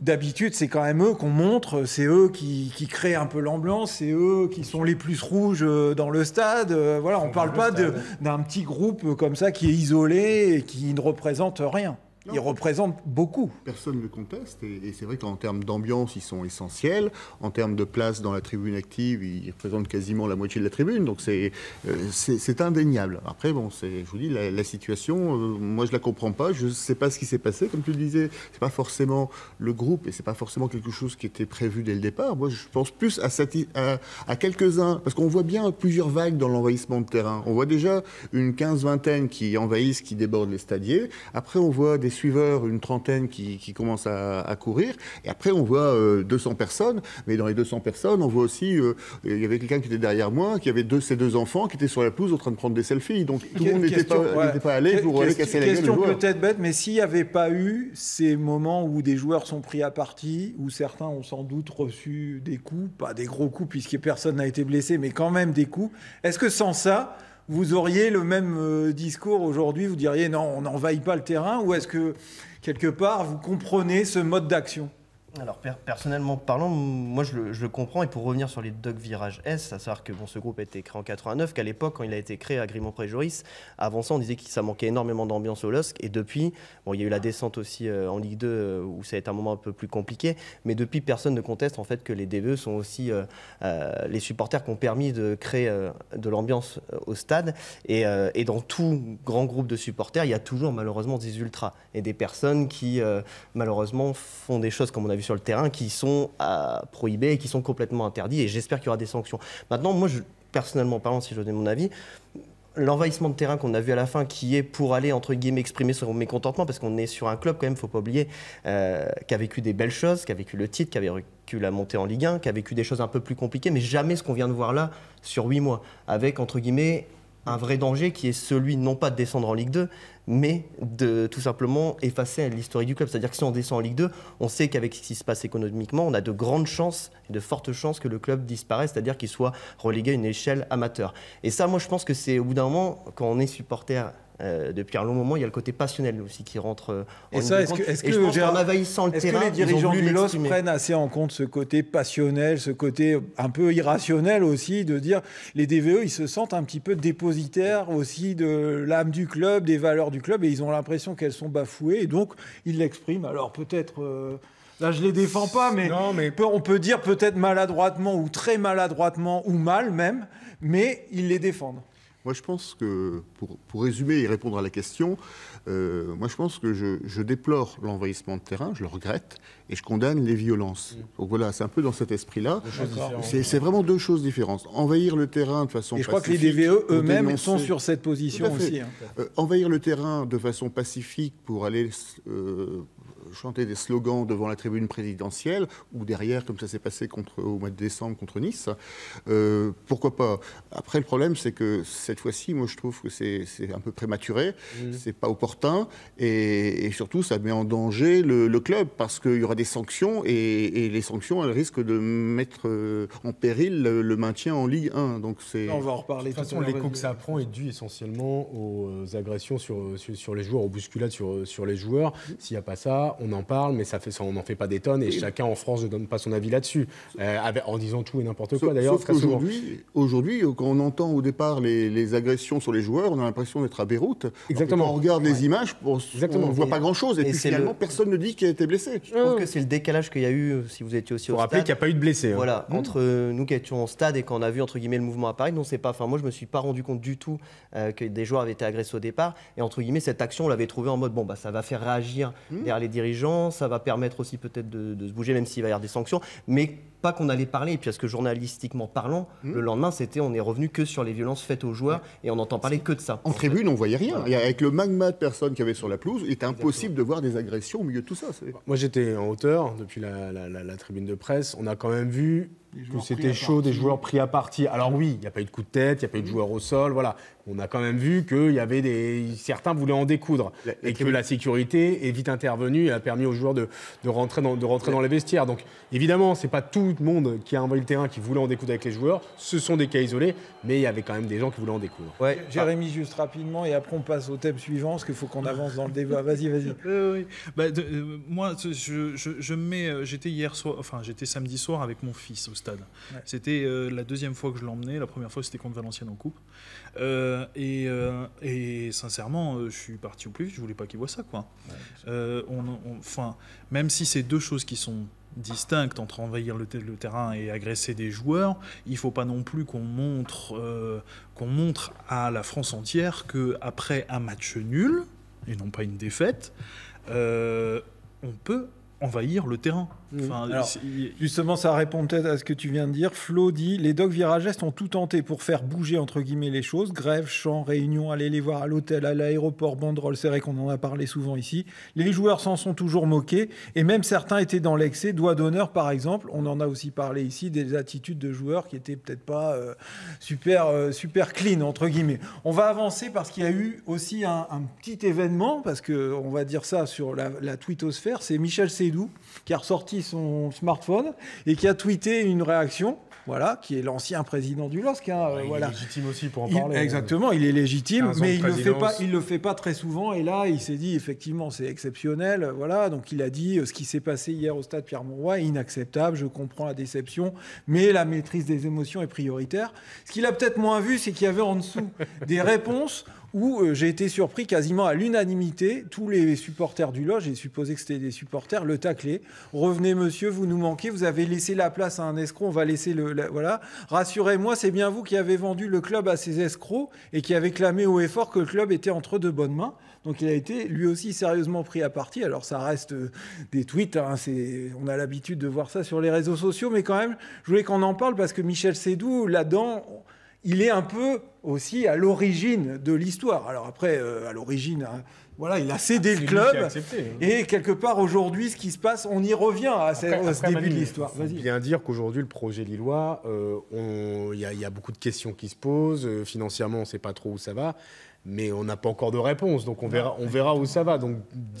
d'habitude, c'est quand même eux qu'on montre, c'est eux qui, qui, créent un peu l'ambiance, c'est eux qui sont les plus rouges euh, dans le stade. Euh, voilà, on ne parle pas d'un petit groupe comme ça qui est isolé et qui ne représente rien ils représentent beaucoup. Personne ne le conteste, et, c'est vrai qu'en termes d'ambiance, ils sont essentiels. En termes de place dans la tribune active, ils représentent quasiment la moitié de la tribune, donc c'est euh, c'est indéniable. Après, bon, je vous dis, la, situation, euh, moi je la comprends pas, je ne sais pas ce qui s'est passé. Comme tu le disais, c'est pas forcément le groupe, et c'est pas forcément quelque chose qui était prévu dès le départ. Moi, je pense plus à, à quelques-uns, parce qu'on voit bien plusieurs vagues dans l'envahissement de terrain. On voit déjà une quinze-vingtaine qui envahissent, qui débordent les stadiers. Après, on voit des suiveurs, une trentaine qui, qui commencent à, courir. Et après, on voit 200 euh, personnes. Mais dans les 200 personnes, on voit aussi, euh, il y avait quelqu'un qui était derrière moi, qui avait deux, ses deux enfants, qui étaient sur la pelouse en train de prendre des selfies. Donc tout le monde n'était pas, pas, allé pour aller casser la gueule. Question peut-être bête, mais s'il n'y avait pas eu ces moments où des joueurs sont pris à partie, où certains ont sans doute reçu des coups, pas des gros coups puisque personne n'a été blessé, mais quand même des coups, est-ce que sans ça, vous auriez le même euh, discours aujourd'hui Vous diriez non, on n'envahit pas le terrain Ou est-ce que quelque part vous comprenez ce mode d'action alors personnellement parlant, moi je le, comprends et pour revenir sur les Dog Virage S, à savoir que bon, ce groupe a été créé en 89, qu'à l'époque quand il a été créé à Grimont-Préjoris, avant ça on disait que ça manquait énormément d'ambiance au LOSC et depuis, bon il y a eu la descente aussi euh, en Ligue 2 euh, où ça a été un moment un peu plus compliqué, mais depuis personne ne conteste en fait que les DVE sont aussi euh, les supporters qui ont permis de créer de l'ambiance au stade et, et, dans tout grand groupe de supporters il y a toujours malheureusement des ultras et des personnes qui malheureusement font des choses comme on a sur le terrain, qui sont euh, prohibés et qui sont complètement interdits. Et j'espère qu'il y aura des sanctions. Maintenant, moi, je, personnellement parlant, si je donne mon avis, l'envahissement de terrain qu'on a vu à la fin, qui est pour aller, entre guillemets, exprimer son mécontentement, parce qu'on est sur un club, quand même, faut pas oublier, euh, qui a vécu des belles choses, qui a vécu le titre, qui a vécu la montée en Ligue 1, qui a vécu des choses un peu plus compliquées, mais jamais ce qu'on vient de voir là sur huit mois, avec, entre guillemets, un vrai danger qui est celui non pas de descendre en Ligue 2, mais de tout simplement effacer l'historique du club. C'est-à-dire que si on descend en Ligue 2, on sait qu'avec ce qui se passe économiquement, on a de grandes chances et de fortes chances que le club disparaisse, c'est-à-dire qu'il soit relégué à une échelle amateur. Et ça, moi, je pense que c'est au bout d'un moment, quand on est supporter euh, depuis un long moment, il y a le côté passionnel aussi qui rentre en et est-ce que, les dirigeants du LOS prennent assez en compte ce côté passionnel, ce côté un peu irrationnel aussi, de dire les DVE, ils se sentent un petit peu dépositaires aussi de l'âme du club, des valeurs du club, et ils ont l'impression qu'elles sont bafouées, et donc ils l'expriment. Alors peut-être. Euh, là, je les défends pas, mais, non, mais... on peut dire peut-être maladroitement ou très maladroitement ou mal même, mais ils les défendent. Moi, je pense que, pour, résumer et répondre à la question, euh, moi, je pense que je, déplore l'envahissement de terrain, je le regrette, et je condamne les violences. Mm. Donc voilà, c'est un peu dans cet esprit-là. C'est vraiment deux choses différentes. Envahir le terrain de façon. Et je crois que les DVE e eux-mêmes sont sur cette position aussi. Hein. Euh, envahir le terrain de façon pacifique pour aller euh, chanter des slogans devant la tribune présidentielle ou derrière, comme ça s'est passé contre, au mois de décembre contre Nice. Euh, pourquoi pas Après, le problème, c'est que cette fois-ci, moi, je trouve que c'est un peu prématuré, mmh. c'est pas opportun et, surtout, ça met en danger le, club parce qu'il y aura des sanctions et, les sanctions, elles risquent de mettre euh, en péril le, maintien en Ligue 1. Donc c'est. On va en reparler. De toute façon, l'écho que ça prend est dû essentiellement aux agressions sur, sur, les joueurs, aux bousculades sur, sur les joueurs. Mmh. S'il n'y a pas ça, on on en parle, mais ça fait, ça, on n'en fait pas des tonnes et chacun en France ne donne pas son avis là-dessus, euh, en disant tout et n'importe quoi d'ailleurs. Aujourd'hui, aujourd'hui quand on entend au départ les, les, agressions sur les joueurs, on a l'impression d'être à Beyrouth. Exactement. Quand on regarde les images, on ne voit pas grand-chose et, finalement, personne ne dit qu'il a été blessé. Je trouve que c'est le décalage qu'il y a eu, euh, si vous étiez aussi stade. au rappeler qu'il n'y a pas eu de blessés. Hein. Voilà, mmh. entre euh, nous qui étions au stade et quand on a vu entre guillemets le mouvement à Paris, non, c'est pas. Enfin, moi, je me suis pas rendu compte du tout que des joueurs avaient été agressés au départ. Et entre guillemets, cette action, on l'avait trouvé en mode bon, bah, ça va faire réagir mmh. derrière les dirigeants gens, ça va permettre aussi peut-être de, se bouger, même s'il va y avoir des sanctions, mais pas qu'on allait parler. Et puis parce que journalistiquement parlant, hmm. le lendemain, c'était on est revenu que sur les violences faites aux joueurs et on n'entend parler que de ça. En, tribune, on voyait rien. avec le magma de personnes qu'il y avait sur la pelouse, il était impossible de voir des agressions au milieu de tout ça. Moi, j'étais en hauteur depuis la, la tribune de presse. On a quand même vu que c'était chaud, des joueurs pris à partie. Alors oui, il n'y a pas eu de coup de tête, il n'y a pas eu de hmm. joueurs au sol, voilà on a quand même vu qu'il y avait des. Certains voulaient en découdre. et que la sécurité est vite intervenue et a permis aux joueurs de, de rentrer, dans, de rentrer dans les vestiaires. Donc évidemment, ce n'est pas tout le monde qui a envoyé le terrain qui voulait en découdre avec les joueurs. Ce sont des cas isolés, mais il y avait quand même des gens qui voulaient en découdre. Ouais. Jérémy, juste rapidement, et après on passe au thème suivant, parce qu'il faut qu'on avance dans le débat. Vas-y, vas-y. moi, je, mets. Euh, j'étais hier soir, enfin j'étais samedi soir avec mon fils au stade. C'était euh, la deuxième fois que je l'emmenais. La première fois, c'était contre Valenciennes en coupe. Euh, euh, euh, et, sincèrement, euh, je suis parti au plus vite, je voulais pas qu'ils voient ça. Quoi. même si c'est deux choses qui sont distinctes entre envahir le, terrain et agresser des joueurs, il faut pas non plus qu'on montre, qu'on montre à la France entière qu'après un match nul, et non pas une défaite, on peut envahir le terrain. justement, ça répond peut-être à ce que tu viens de dire. Flo dit les docs viragistes ont tout tenté pour faire bouger entre guillemets les choses. Grève, chant, réunion, aller les voir à l'hôtel, à l'aéroport, banderole, c'est vrai qu'on en a parlé souvent ici. Les joueurs s'en sont toujours moqués et même certains étaient dans l'excès. Doigt d'honneur, par exemple, on en a aussi parlé ici des attitudes de joueurs qui étaient peut-être pas euh, super euh, super clean entre guillemets. On va avancer parce qu'il y a eu aussi un, petit événement parce que on va dire ça sur la, la tweetosphère, c'est Michel C qui a ressorti son smartphone et qui a tweeté une réaction. Voilà, qui est l'ancien président du LOSC. Hein, il est légitime aussi pour en parler. Hein. exactement, il est légitime, mais il ne le fait pas très souvent. Et là, il s'est dit effectivement, c'est exceptionnel. Voilà, donc il a dit euh, ce qui s'est passé hier au stade Pierre Monroy est inacceptable. Je comprends la déception, mais la maîtrise des émotions est prioritaire. Ce qu'il a peut-être moins vu, c'est qu'il y avait en dessous des réponses où euh, j'ai été surpris quasiment à l'unanimité, tous les supporters du Loge, j'ai supposé que c'était des supporters, le taclaient, Revenez monsieur, vous nous manquez, vous avez laissé la place à un escroc, on va laisser le... voilà. Rassurez-moi, c'est bien vous qui avez vendu le club à ces escrocs et qui avez clamé haut et fort que le club était entre de bonnes mains. Donc il a été lui aussi sérieusement pris à partie. Alors ça reste euh, des tweets, hein, on a l'habitude de voir ça sur les réseaux sociaux, mais quand même, je voulais qu'on en parle parce que Michel Sédou, là-dedans, il est un peu aussi à l'origine de l'histoire. Alors après, euh, à l'origine, hein, voilà, il a cédé le club. Hein. Et quelque part, aujourd'hui, ce qui se passe, on y revient à, ce début de l'histoire. Il faut bien dire qu'aujourd'hui, le projet lillois, euh, il y, a beaucoup de questions qui se posent. Euh, financièrement, on ne sait pas trop où ça va mais on n'a pas encore de réponse. Donc on verra, on verra où ça va. Donc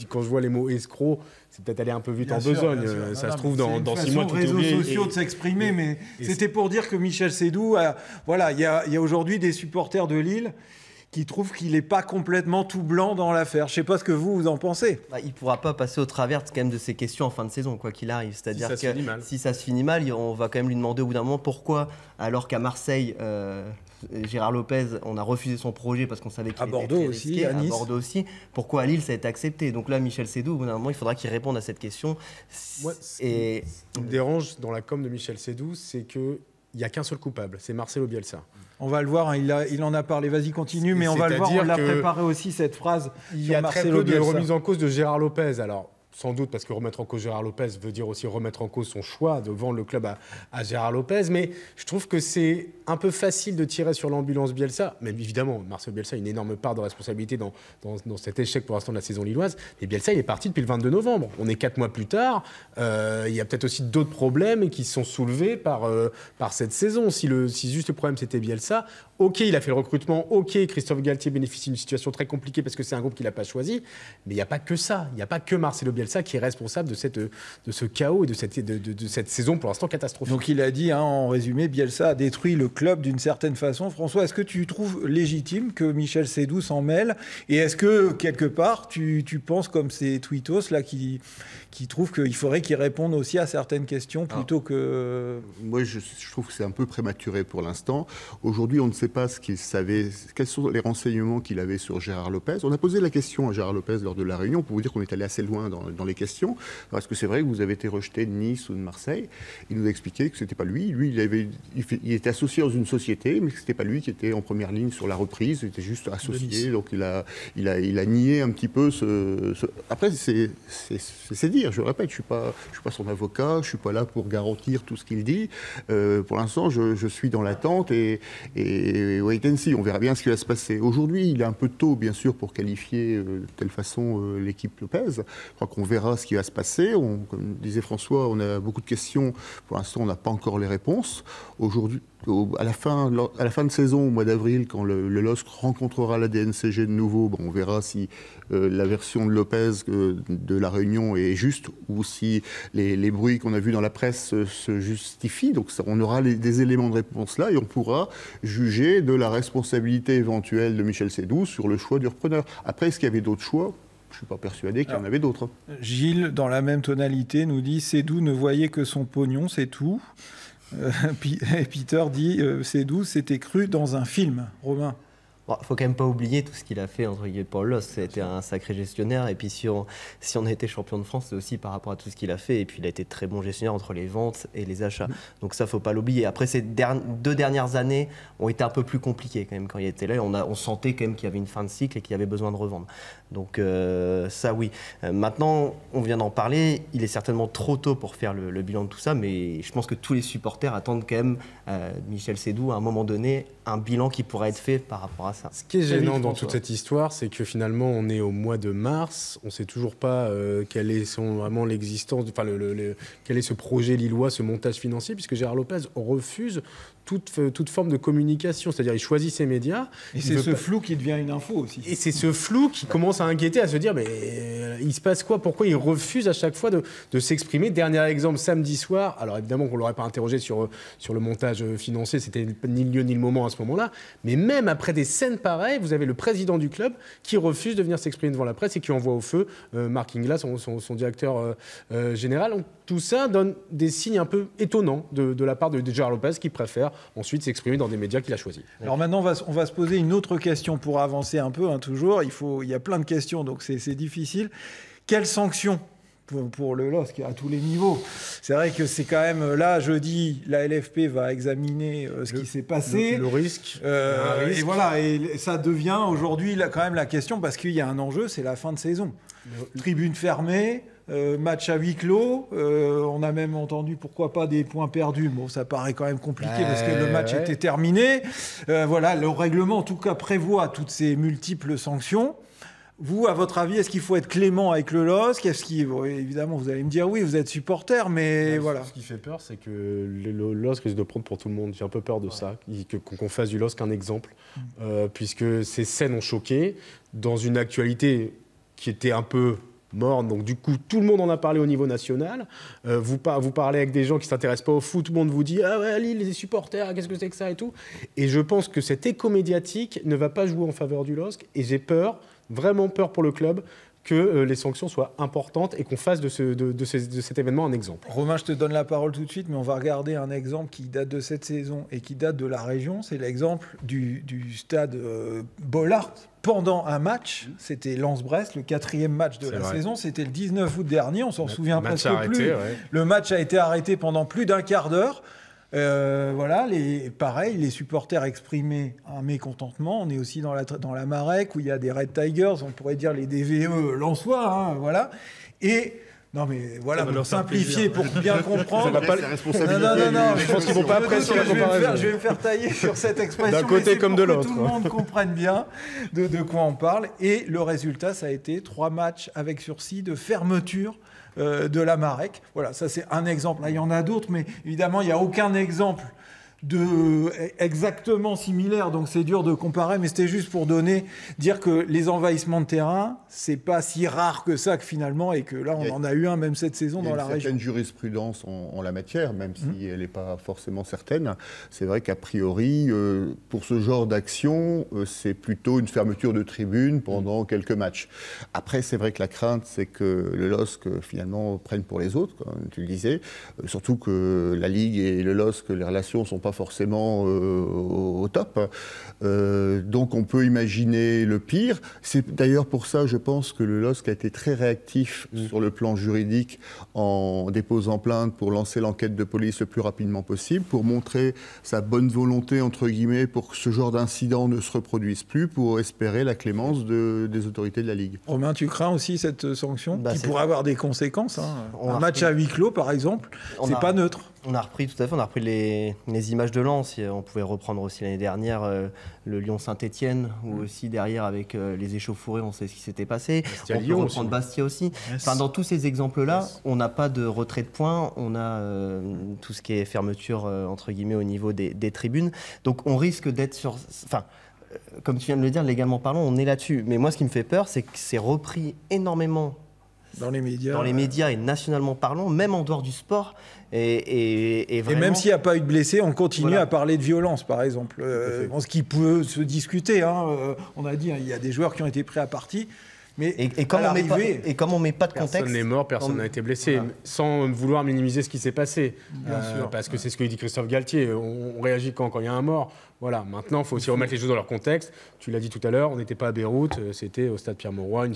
quand je vois les mots escrocs, c'est peut-être aller un peu vite en besogne. Euh, ça se trouve dans, dans six mois. Tout réseaux oublié sociaux de s'exprimer, mais c'était pour dire que Michel Sédou, euh, voilà, il y a, aujourd'hui des supporters de Lille qui trouvent qu'il n'est pas complètement tout blanc dans l'affaire. Je ne sais pas ce que vous, vous en pensez. Bah, il ne pourra pas passer au travers quand même de ces questions en fin de saison, quoi qu'il arrive. C'est-à-dire si que si ça se finit mal, on va quand même lui demander au bout d'un moment pourquoi, alors qu'à Marseille, euh, Gérard Lopez, on a refusé son projet parce qu'on savait qu'il était Bordeaux aussi, à, Bordeaux aussi. Pourquoi à Lille ça a été accepté Donc là, Michel Sédou, au moment, il faudra qu'il réponde à cette question. ce Et... qui me dérange dans la com de Michel Sédou, c'est qu'il n'y a qu'un seul coupable, c'est Marcelo Bielsa. On va le voir, hein, il, en a parlé, vas-y continue, mais on va le voir, on l'a préparé aussi cette phrase. Il y a Marcelo très peu de remise en cause de Gérard Lopez. Alors, sans doute parce que remettre en cause Gérard Lopez veut dire aussi remettre en cause son choix de vendre le club à, Gérard Lopez. Mais je trouve que c'est un peu facile de tirer sur l'ambulance Bielsa, même évidemment, Marcel Bielsa a une énorme part de responsabilité dans, dans, cet échec pour l'instant de la saison lilloise. Mais Bielsa, il est parti depuis le 22 novembre. On est quatre mois plus tard. Euh, il y a peut-être aussi d'autres problèmes qui sont soulevés par, euh, par cette saison. Si, le, si juste le problème c'était Bielsa, ok, il a fait le recrutement, ok, Christophe Galtier bénéficie d'une situation très compliquée parce que c'est un groupe qu'il n'a pas choisi. Mais il n'y a pas que ça. Il n'y a pas que Marcel Bielsa. Bielsa qui est responsable de, cette, de ce chaos et de cette, de, de, cette saison pour l'instant catastrophique. Donc il a dit, hein, en résumé, Bielsa a détruit le club d'une certaine façon. François, est-ce que tu trouves légitime que Michel Sédou s'en mêle Et est-ce que, quelque part, tu, tu, penses comme ces tweetos là, qui, qui trouvent qu'il faudrait qu'ils répondent aussi à certaines questions ah. plutôt que... Moi, je, je trouve que c'est un peu prématuré pour l'instant. Aujourd'hui, on ne sait pas ce qu'il savait, quels sont les renseignements qu'il avait sur Gérard Lopez. On a posé la question à Gérard Lopez lors de la réunion pour vous dire qu'on est allé assez loin dans dans les questions. Parce que c'est vrai que vous avez été rejeté de Nice ou de Marseille Il nous a expliqué que ce n'était pas lui. Lui, il, avait, il, était associé dans une société, mais que ce n'était pas lui qui était en première ligne sur la reprise. Il était juste associé. Donc, il a, il, a, il a nié un petit peu ce. Après, c'est, c'est, dire. Je répète, je ne suis, pas, je suis pas son avocat. Je ne suis pas là pour garantir tout ce qu'il dit. Euh, pour l'instant, je, je, suis dans l'attente et, et wait and see. On verra bien ce qui va se passer. Aujourd'hui, il est un peu tôt, bien sûr, pour qualifier euh, de telle façon euh, l'équipe Lopez. Je crois on verra ce qui va se passer. comme disait François, on a beaucoup de questions. Pour l'instant, on n'a pas encore les réponses. Aujourd'hui, à, la fin, à la de saison, au mois d'avril, quand le, LOSC rencontrera la DNCG de nouveau, on verra si euh, la version de Lopez euh, de la Réunion est juste ou si les, bruits qu'on a vus dans la presse euh, se justifient. Donc on aura des éléments de réponse là et on pourra juger de la responsabilité éventuelle de Michel Sédou sur le choix du repreneur. Après, est-ce qu'il y avait d'autres choix je ne suis pas persuadé qu'il y en avait d'autres. Gilles, dans la même tonalité, nous dit Cédou ne voyait que son pognon, c'est tout. Euh, et Peter dit euh, Cédou c'était cru dans un film, Romain. ne faut quand même pas oublier tout ce qu'il a fait entre guillemets paul Loss. C'était un sacré gestionnaire. Et puis si on, si on a été champion de France, c'est aussi par rapport à tout ce qu'il a fait. Et puis il a été très bon gestionnaire entre les ventes et les achats. Mm. Donc ça, faut pas l'oublier. Après, ces deux dernières années ont été un peu plus compliquées quand même quand il était là. On, a, on sentait quand même qu'il y avait une fin de cycle et qu'il y avait besoin de revendre. Donc euh, ça oui. Euh, maintenant, on vient d'en parler, il est certainement trop tôt pour faire le, bilan de tout ça, mais je pense que tous les supporters attendent quand même euh, Michel Sédou à un moment donné un bilan qui pourrait être fait par rapport à ça. Ce qui est gênant dans toute cette histoire, c'est que finalement on est au mois de mars, on ne sait toujours pas quelle est vraiment l'existence, enfin le, quel est ce projet lillois, ce montage financier, puisque Gérard Lopez refuse euh, toute, forme de communication. C'est-à-dire, il choisit ses médias. Et c'est ce flou qui devient une info aussi. Et c'est ce flou qui commence à inquiéter, à se dire, mais euh, il se passe quoi Pourquoi il refuse à chaque fois de, s'exprimer Dernier exemple, samedi soir. Alors évidemment qu'on ne l'aurait pas interrogé sur, euh, sur le montage financier, c'était ni le lieu ni le moment à ce moment-là. Mais même après des scènes pareilles, vous avez le président du club qui refuse de venir s'exprimer devant la presse et qui envoie au feu euh, Mark son, son, directeur général. tout ça donne des signes un peu étonnants de, la part de, de Lopez qui préfère ensuite s'exprimer dans des médias qu'il a choisis. Alors maintenant, on va, se poser une autre question pour avancer un peu, hein, toujours. Il, faut, il y a plein de questions, donc c'est difficile. Quelles sanctions pour, le LOSC à tous les niveaux. C'est vrai que c'est quand même là, jeudi, la LFP va examiner euh, ce qui s'est passé. Le, risque, euh, Et voilà, et ça devient aujourd'hui quand même la question parce qu'il y a un enjeu, c'est la fin de saison. Tribune fermée. Euh, match à huis clos. Euh, on a même entendu pourquoi pas des points perdus. Bon, ça paraît quand même compliqué parce que le match était terminé. Euh, voilà, le règlement en tout cas prévoit toutes ces multiples sanctions. Vous, à votre avis, est-ce qu'il faut être clément avec le LOSC Est-ce évidemment, vous allez me dire oui, vous êtes supporter, mais voilà. Ce qui fait peur, c'est que le LOSC risque de prendre pour tout le monde. J'ai un peu peur de ça, qu'on fasse du LOSC un exemple, mm. puisque ces scènes ont choqué dans une actualité qui était un peu morne. Donc du coup, tout le monde en a parlé au niveau national. Euh, vous, parlez avec des gens qui ne s'intéressent pas au foot, tout le monde vous dit Ah ouais, Lille, les supporters, qu'est-ce que c'est que ça et tout. Et je pense que cet écho médiatique ne va pas jouer en faveur du LOSC. Et j'ai peur, vraiment peur pour le club, que euh, les sanctions soient importantes et qu'on fasse de, cet événement un exemple. Romain, je te donne la parole tout de suite, mais on va regarder un exemple qui date de cette saison et qui date de la région. C'est l'exemple du, stade euh, Bollard pendant un match. C'était Lens-Brest, le quatrième match de la saison. C'était le 19 août dernier, on s'en souvient presque plus. Le match a été arrêté pendant plus d'un quart d'heure. Euh, voilà, les, pareil, les supporters exprimaient un mécontentement. On est aussi dans la, dans la Marek où il y a des Red Tigers, on pourrait dire les DVE lensois, hein, voilà. Et non, mais voilà, pour simplifier, pour bien comprendre. la responsabilité. Non, non, non, je pense qu'ils vont pas apprécier la comparaison. Je vais me faire tailler sur cette expression. D'un côté comme de l'autre. Que tout le monde comprenne bien de, de quoi on parle. Et le résultat, ça a été trois matchs avec sursis de fermeture euh, de la Marek. Voilà, ça c'est un exemple. Là, ah, il y en a d'autres, mais évidemment, il n'y a aucun exemple exactement similaire donc c'est dur de comparer, mais c'était juste pour donner, dire que les envahissements de terrain, c'est pas si rare que ça que finalement, et que là, on en a eu un même cette saison dans la région. Il y a une jurisprudence en, la matière, même si mmh. elle n'est pas forcément certaine. C'est vrai qu'a priori, euh, pour ce genre d'action, euh, c'est plutôt une fermeture de tribune pendant mmh. quelques matchs. Après, c'est vrai que la crainte, c'est que le LOSC, euh, finalement, prenne pour les autres, comme tu le disais, surtout que la Ligue et le LOSC, les relations sont pas forcément euh, au, top. Euh, donc on peut imaginer le pire. C'est d'ailleurs pour ça, je pense, que le LOSC a été très réactif mm. sur le plan juridique en déposant plainte pour lancer l'enquête de police le plus rapidement possible, pour montrer sa bonne volonté, entre guillemets, pour que ce genre d'incident ne se reproduise plus, pour espérer la clémence des autorités de la Ligue. Romain, tu crains aussi cette sanction bah, qui pourrait avoir des conséquences. Hein Un match à huis clos, par exemple, c'est pas neutre. On a repris tout à fait, on a repris les, images de Lens. on pouvait reprendre aussi l'année dernière euh, le Lyon-Saint-Etienne, ou mmh. aussi derrière avec euh, les échauffourées, on sait ce qui s'était passé. on peut reprendre Bastia aussi. Enfin, dans tous ces exemples-là, on n'a pas de retrait de points, on a euh, tout ce qui est fermeture entre guillemets au niveau des, des tribunes. Donc on risque d'être sur. Enfin, comme tu viens de le dire, légalement parlant, on est là-dessus. Mais moi, ce qui me fait peur, c'est que c'est repris énormément dans les médias, dans les médias et nationalement parlant, même en dehors du sport. Et, même s'il n'y a pas eu de blessés, on continue à parler de violence, par exemple. Euh, ce qui peut se discuter. Hein, euh, on a dit, hein, il y a des joueurs qui ont été pris à partie et, comme on met et on met pas de contexte. Personne n'est mort, personne n'a été blessé, sans vouloir minimiser ce qui s'est passé. Euh, parce que c'est ce que dit Christophe Galtier. On, réagit quand il y a un mort. Voilà, maintenant, il faut aussi remettre les choses dans leur contexte. Tu l'as dit tout à l'heure, on n'était pas à Beyrouth, euh, c'était au stade Pierre-Mauroy, une,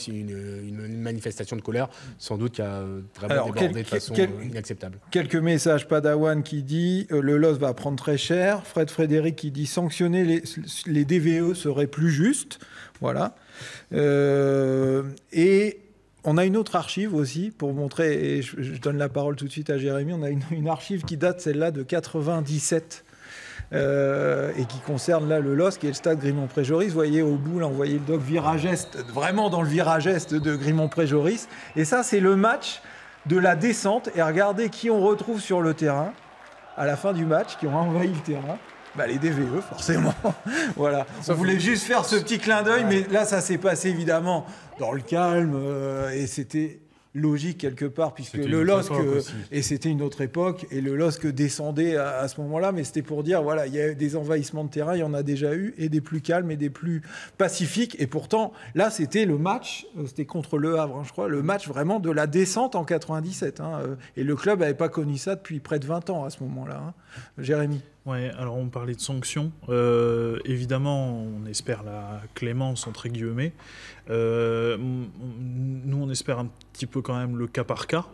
une, manifestation de colère, sans doute qui a euh, vraiment débordé de façon inacceptable. Quelques messages, Padawan qui dit le loss va prendre très cher, Fred Frédéric qui dit sanctionner les, les DVE serait plus juste. Voilà. Euh, et on a une autre archive aussi pour montrer, et je, donne la parole tout de suite à Jérémy, on a une, archive qui date celle-là de 97 euh, et qui concerne là le LOS qui est le stade Grimont-Préjoris. Vous voyez au bout, là, on voyait le doc virage est, vraiment dans le virage de Grimont-Préjoris. Et ça, c'est le match de la descente. Et regardez qui on retrouve sur le terrain à la fin du match, qui ont envahi le terrain. Bah, les DVE, forcément. voilà. On voulait juste faire ce petit clin d'œil, mais là, ça s'est passé évidemment dans le calme euh, et c'était logique quelque part puisque le LOSC euh, et c'était une autre époque et le LOSC descendait à, ce moment-là mais c'était pour dire voilà il y a eu des envahissements de terrain il y en a déjà eu et des plus calmes et des plus pacifiques et pourtant là c'était le match euh, c'était contre le Havre hein, je crois le match vraiment de la descente en 97 hein, et le club n'avait pas connu ça depuis près de 20 ans à ce moment-là hein. Jérémy Ouais, alors on parlait de sanctions. Euh, évidemment, on espère la clémence, entre guillemets. Euh, nous, on espère un petit peu quand même le cas par cas.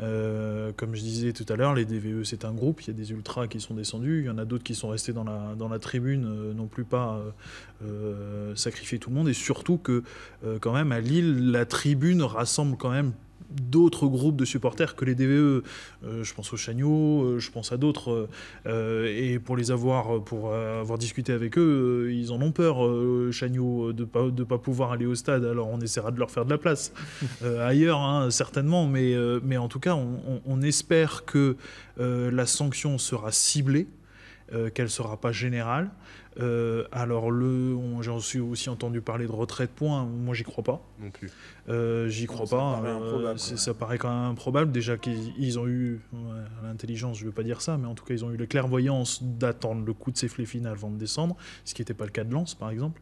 Euh, comme je disais tout à l'heure, les DVE, c'est un groupe. Il y a des ultras qui sont descendus. Il y en a d'autres qui sont restés dans la, dans la tribune, non plus pas sacrifier tout le monde. Et surtout que, quand même, à Lille, la tribune rassemble quand même d'autres groupes de supporters que les DVE. Euh, je pense aux Chagnot, euh, je pense à d'autres. Euh, et pour les avoir, pour avoir discuté avec eux, ils en ont peur, Chagnot, de ne pas, de pas pouvoir aller au stade. Alors on essaiera de leur faire de la place ailleurs, hein, certainement. Mais, mais en tout cas, on espère que la sanction sera ciblée. Euh, qu'elle ne sera pas générale. Euh, alors, le, j'ai aussi, entendu parler de retrait de points. Moi, j'y crois pas. Non plus. Euh, j'y crois pas. ça paraît quand même improbable. Déjà qu'ils ont eu l'intelligence, je ne veux pas dire ça, mais en tout cas, ils ont eu la clairvoyance d'attendre le coup de sifflet final avant de descendre, ce qui n'était pas le cas de Lance, par exemple.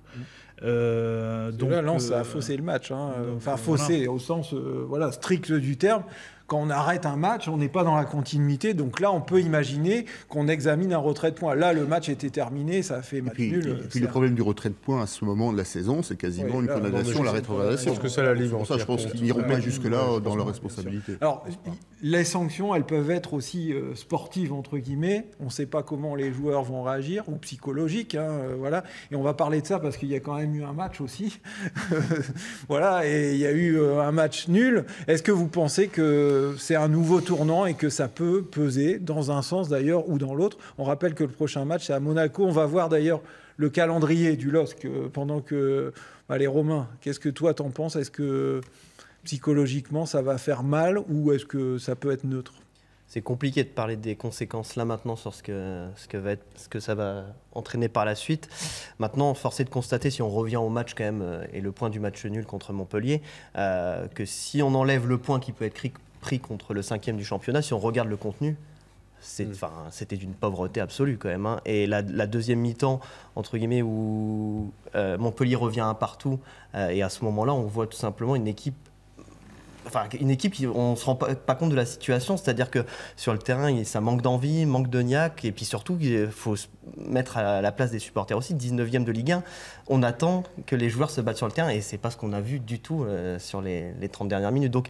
Mm. donc, là, Lens a faussé le match. Hein. enfin, faussé au sens voilà, strict du terme quand on arrête un match, on n'est pas dans la continuité. Donc là, on peut imaginer qu'on examine un retrait de points. Là, le match était terminé, ça a fait match nul. Et puis le problème du retrait de points à ce moment de la saison, c'est quasiment une condamnation à la rétrogradation. que ça, la ça, je pense qu'ils n'iront pas jusque-là dans leur responsabilité. Alors, les sanctions, elles peuvent être aussi euh, sportives, entre guillemets. On ne sait pas comment les joueurs vont réagir, ou psychologiques, hein, euh, voilà. Et on va parler de ça parce qu'il y a quand même eu un match aussi. voilà, et il y a eu euh, un match nul. Est-ce que vous pensez que euh, c'est un nouveau tournant et que ça peut peser dans un sens d'ailleurs ou dans l'autre. On rappelle que le prochain match c'est à Monaco. On va voir d'ailleurs le calendrier du LOSC euh, pendant que bah, les Romains. Qu'est-ce que toi t'en penses Est-ce que psychologiquement ça va faire mal ou est-ce que ça peut être neutre c'est compliqué de parler des conséquences là maintenant sur ce que, ce, que va être, ce que ça va entraîner par la suite. Maintenant, force est de constater, si on revient au match quand même, euh, et le point du match nul contre Montpellier, que si on enlève le point qui peut être pris contre le cinquième du championnat, si on regarde le contenu, mm. c'était d'une pauvreté absolue quand même. Hein. Et la, deuxième mi-temps, entre guillemets, où euh, Montpellier revient un partout, euh, et à ce moment-là, on voit tout simplement une équipe Enfin, une équipe qui on se rend pas, compte de la situation, c'est-à-dire que sur le terrain, ça manque d'envie, manque de niaque, et puis surtout, il faut se mettre à la place des supporters aussi. 19e de Ligue 1, on attend que les joueurs se battent sur le terrain, et c'est pas ce qu'on a vu du tout euh, sur les, les, 30 dernières minutes. Donc,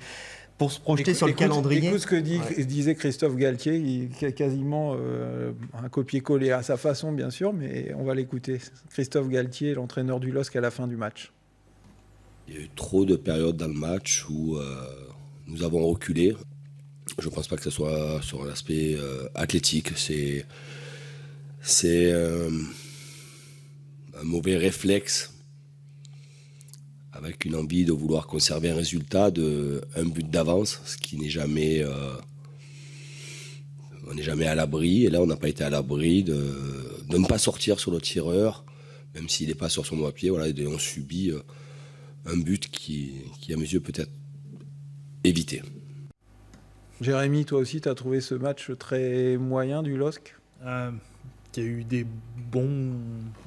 se projeter sur le calendrier. Écoute ce que disait Christophe Galtier, il est quasiment euh, un copier-coller à sa façon, bien sûr, mais on va l'écouter. Christophe Galtier, l'entraîneur du LOSC à la fin du match. Il y a eu trop de périodes dans le match où euh, nous avons reculé. Je ne pense pas que ce soit sur l'aspect euh, athlétique. C'est, c'est un mauvais réflexe avec une envie de vouloir conserver un résultat, de, un but d'avance, ce qui n'est jamais. Euh, on n'est jamais à l'abri, et là on n'a pas été à l'abri de, ne pas sortir sur le tireur, même s'il n'est pas sur son doigt pied. Voilà, et on subit euh, un but qui, à mes yeux, peut être évité. Jérémy, toi aussi, tu as trouvé ce match très moyen du LOSC euh, il y a eu des bons,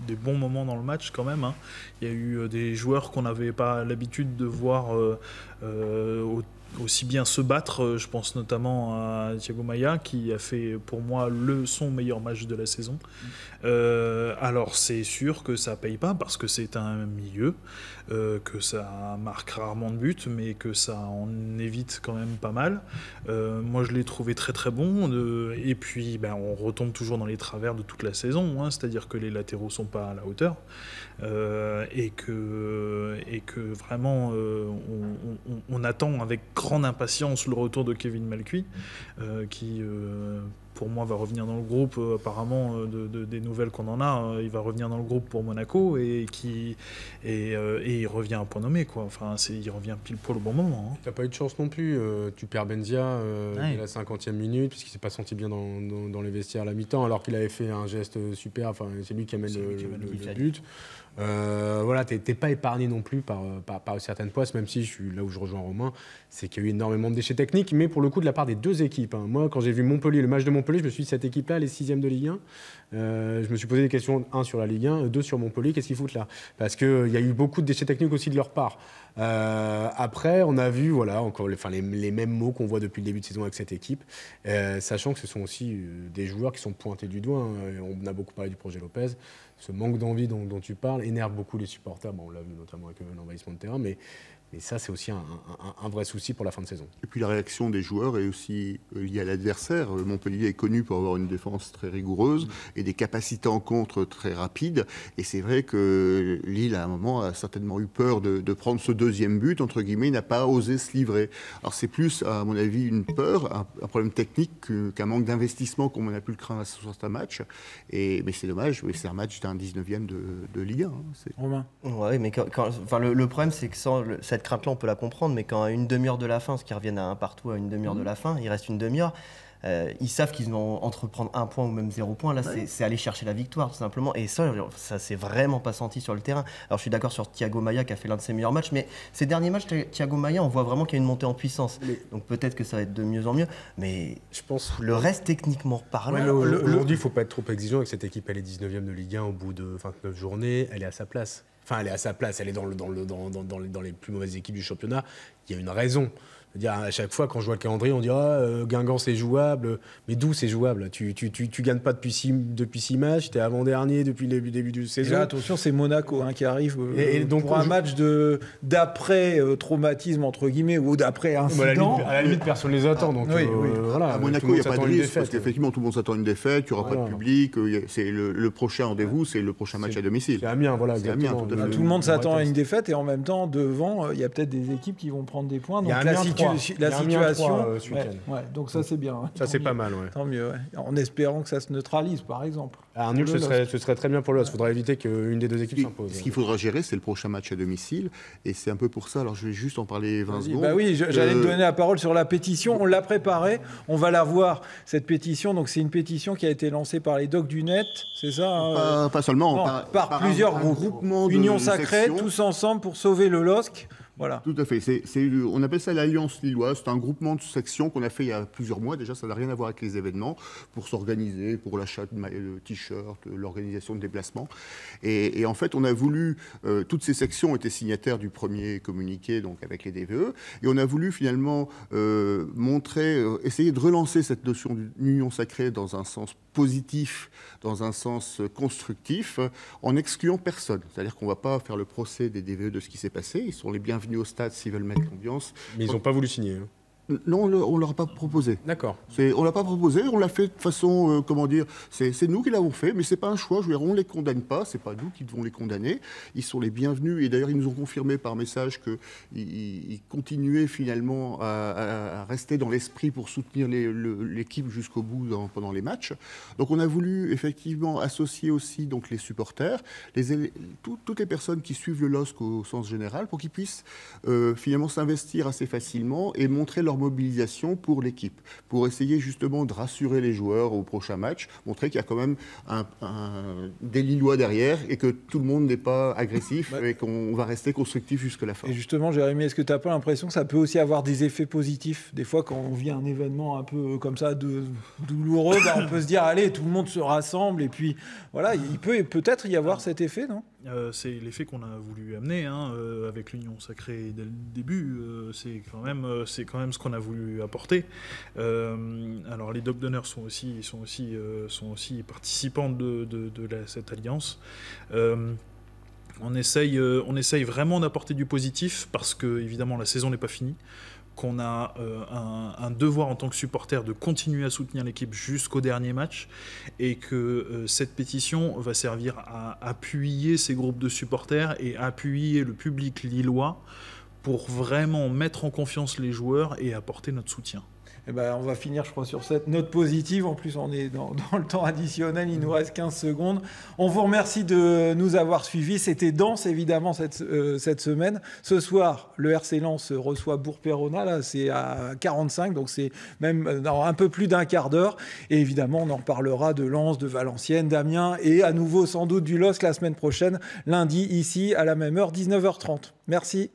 des bons moments dans le match quand même. Hein. Il y a eu euh, des joueurs qu'on n'avait pas l'habitude de voir euh, euh, aussi bien se battre. Euh, je pense notamment à Thiago Maia qui a fait pour moi le son meilleur match de la saison. Mm. Euh, alors c'est sûr que ça paye pas parce que c'est un milieu euh, que ça marque rarement de buts mais que ça en évite quand même pas mal. moi je l'ai trouvé très très bon et puis ben, on retombe toujours dans les travers de toute la saison, hein, c'est-à-dire que les latéraux sont pas à la hauteur et que et que vraiment on, on attend avec grande impatience le retour de Kevin Malcuit, euh, qui euh, pour moi, va revenir dans le groupe, euh, apparemment, euh, de, des nouvelles qu'on en a, hein. il va revenir dans le groupe pour Monaco et, qui, et, euh, et il revient à point nommé. Quoi. Enfin, il revient pile poil au bon moment. tu hein. T'as pas eu de chance non plus. tu perds Benzia à la 50e minute, puisqu'il s'est pas senti bien dans, dans, les vestiaires à la mi-temps, alors qu'il avait fait un geste super. Enfin, c'est lui qui amène le, le, but. pas épargné non plus par, par, certaines postes, même si je suis là où je rejoins Romain, c'est qu'il y a eu énormément de déchets techniques, mais pour le coup de la part des deux équipes. Hein. Moi, quand j'ai vu Montpellier, le match de Montpellier, je me suis dit, cette équipe-là, les est e de Ligue 1. Euh, je me suis posé des questions, un sur la Ligue 1, deux sur Montpellier, qu'est-ce qu'ils foutent là Parce qu'il euh, il y a eu beaucoup de déchets techniques aussi de leur part. Euh, après, on a vu, voilà, encore les, les, mêmes mots qu'on voit depuis le début de saison avec cette équipe, sachant que ce sont aussi des joueurs qui sont pointés du doigt. Hein. On a beaucoup parlé du projet Lopez. Ce manque d'envie dont, dont, tu parles énerve beaucoup les supporters. on l'a vu notamment avec l'envahissement de terrain, mais et ça, c'est aussi un, vrai souci pour la fin de saison. Et puis la réaction des joueurs est aussi euh, liée à l'adversaire. Euh, Montpellier est connu pour avoir une défense très rigoureuse et des capacités en contre très rapides. Et c'est vrai que Lille, à un moment, a certainement eu peur de, prendre ce deuxième but, entre guillemets, n'a pas osé se livrer. Alors c'est plus, à mon avis, une peur, un, problème technique qu'un manque d'investissement, qu'on n'a a pu le craindre à ce match. Et, mais c'est dommage, c'est un match d'un 19e de, Ligue 1. Hein. mais enfin, le, problème, c'est que sans cette crainte on peut la comprendre, mais quand à une demi-heure de la fin, ce qui revient à un partout à une demi-heure de mm. la fin, il reste une demi-heure. Euh, ils savent qu'ils vont entreprendre un point ou même zéro point. Là, c'est aller chercher la victoire, tout simplement. Et ça, ça s'est vraiment pas senti sur le terrain. Alors, je suis d'accord sur Thiago Maia qui a fait l'un de ses meilleurs matchs, mais ces derniers matchs, Thiago Maia, on voit vraiment qu'il y a une montée en puissance. Donc, peut-être que ça va être de mieux en mieux. Mais je pense le reste, techniquement parlant. Aujourd'hui, il ne faut pas être trop exigeant avec cette équipe. Elle est 19e de Ligue 1 au bout de 29 journées. Elle est à sa place. Enfin, elle est à sa place, elle est dans, dans, dans les plus mauvaises équipes du championnat. Il y a une raison à chaque fois, quand je vois le calendrier, on dira ah, euh, Guingamp, c'est jouable. Mais d'où c'est jouable tu, tu, tu, tu, gagnes pas depuis six, depuis six matchs, tu es avant-dernier depuis le début, début de saison. Et attention, c'est Monaco hein, qui arrive euh, et, donc, pour un match match d'après-traumatisme, euh, entre guillemets, ou d'après-incident. à, la limite, personne ne les attend. Donc, Voilà, à Monaco, il n'y a pas de risque, parce qu'effectivement, tout le monde s'attend à une défaite, tu n'y pas de public. C'est le, prochain rendez-vous, c'est le prochain match à domicile. C'est Amiens, voilà. tout, le monde s'attend à une défaite, et en même temps, devant, il y a peut-être des équipes qui vont prendre des points. Donc, la situation. Euh, donc ça c'est bien. Ça c'est pas mal, Tant mieux, en espérant que ça se neutralise, par exemple. Ah, un nul, ce serait, très bien pour l'OS. Il faudra éviter qu'une des deux équipes s'impose. Ce qu'il faudra gérer, c'est le prochain match à domicile, et c'est un peu pour ça. Alors je vais juste en parler 20 secondes. Bah oui, j'allais te euh, donner la parole sur la pétition. On l'a préparée, on va la voir cette pétition. Donc c'est une pétition qui a été lancée par les docs du net, c'est ça hein, pas, seulement. Euh, par, plusieurs groupements Union Sacrée, tous ensemble pour sauver le LOSC. Voilà. Tout à fait. on appelle ça l'Alliance Lilloise. C'est un groupement de sections qu'on a fait il y a plusieurs mois. Déjà, ça n'a rien à voir avec les événements, pour s'organiser, pour l'achat de t-shirts, l'organisation de déplacements. Et, en fait, on a voulu, euh, toutes ces sections étaient signataires du premier communiqué, donc avec les DVE, et on a voulu finalement euh, montrer, euh, essayer de relancer cette notion d'union sacrée dans un sens positif, dans un sens constructif, en excluant personne. C'est-à-dire qu'on ne va pas faire le procès des DVE de ce qui s'est passé. Ils sont les bienvenus venus au stade s'ils veulent mettre l'ambiance. Mais ils n'ont pas voulu signer. Hein. Non, on ne a pas proposé. D'accord. On ne l'a pas proposé, on l'a fait de façon, euh, comment dire, c'est nous qui l'avons fait, mais ce n'est pas un choix. Je veux dire, on ne les condamne pas, ce n'est pas nous qui devons les condamner. Ils sont les bienvenus et d'ailleurs, ils nous ont confirmé par message qu'ils continuaient finalement à, rester dans l'esprit pour soutenir l'équipe jusqu'au bout pendant les matchs. Donc, on a voulu effectivement associer aussi donc, les supporters, les, toutes les personnes qui suivent le LOSC au, sens général pour qu'ils puissent euh, finalement s'investir assez facilement et montrer leur mobilisation pour l'équipe, pour essayer justement de rassurer les joueurs au prochain match, montrer qu'il y a quand même un, un, des Lillois derrière et que tout le monde n'est pas agressif bah, et qu'on va rester constructif jusqu'à la fin. Et justement, Jérémy, est-ce que tu n'as pas l'impression que ça peut aussi avoir des effets positifs Des fois, quand on vit un événement un peu euh, comme ça de, douloureux, bah, on peut se dire, allez, tout le monde se rassemble et puis voilà, il peut peut-être y avoir cet effet, non euh, c'est l'effet qu'on a voulu amener hein, euh, avec l'union sacrée dès le début. Euh, c'est quand même, ce qu'on a voulu apporter. alors les Dog sont aussi, sont aussi, sont aussi participants de, cette alliance. on essaye, on essaye vraiment d'apporter du positif parce que évidemment la saison n'est pas finie qu'on a euh, un, devoir en tant que supporter de continuer à soutenir l'équipe jusqu'au dernier match et que euh, cette pétition va servir à appuyer ces groupes de supporters et appuyer le public lillois pour vraiment mettre en confiance les joueurs et apporter notre soutien. Eh ben, on va finir, je crois, sur cette note positive. En plus, on est dans, le temps additionnel, il nous reste 15 secondes. On vous remercie de nous avoir suivis. C'était dense, évidemment, cette, euh, semaine. Ce soir, le RC Lens reçoit Bourg-Perona. Là, c'est à 45, donc c'est même euh, un peu plus d'un quart d'heure. Et évidemment, on en parlera de Lens, de Valenciennes, d'Amiens et à nouveau, sans doute, du LOSC la semaine prochaine, lundi, ici, à la même heure, 19h30. Merci.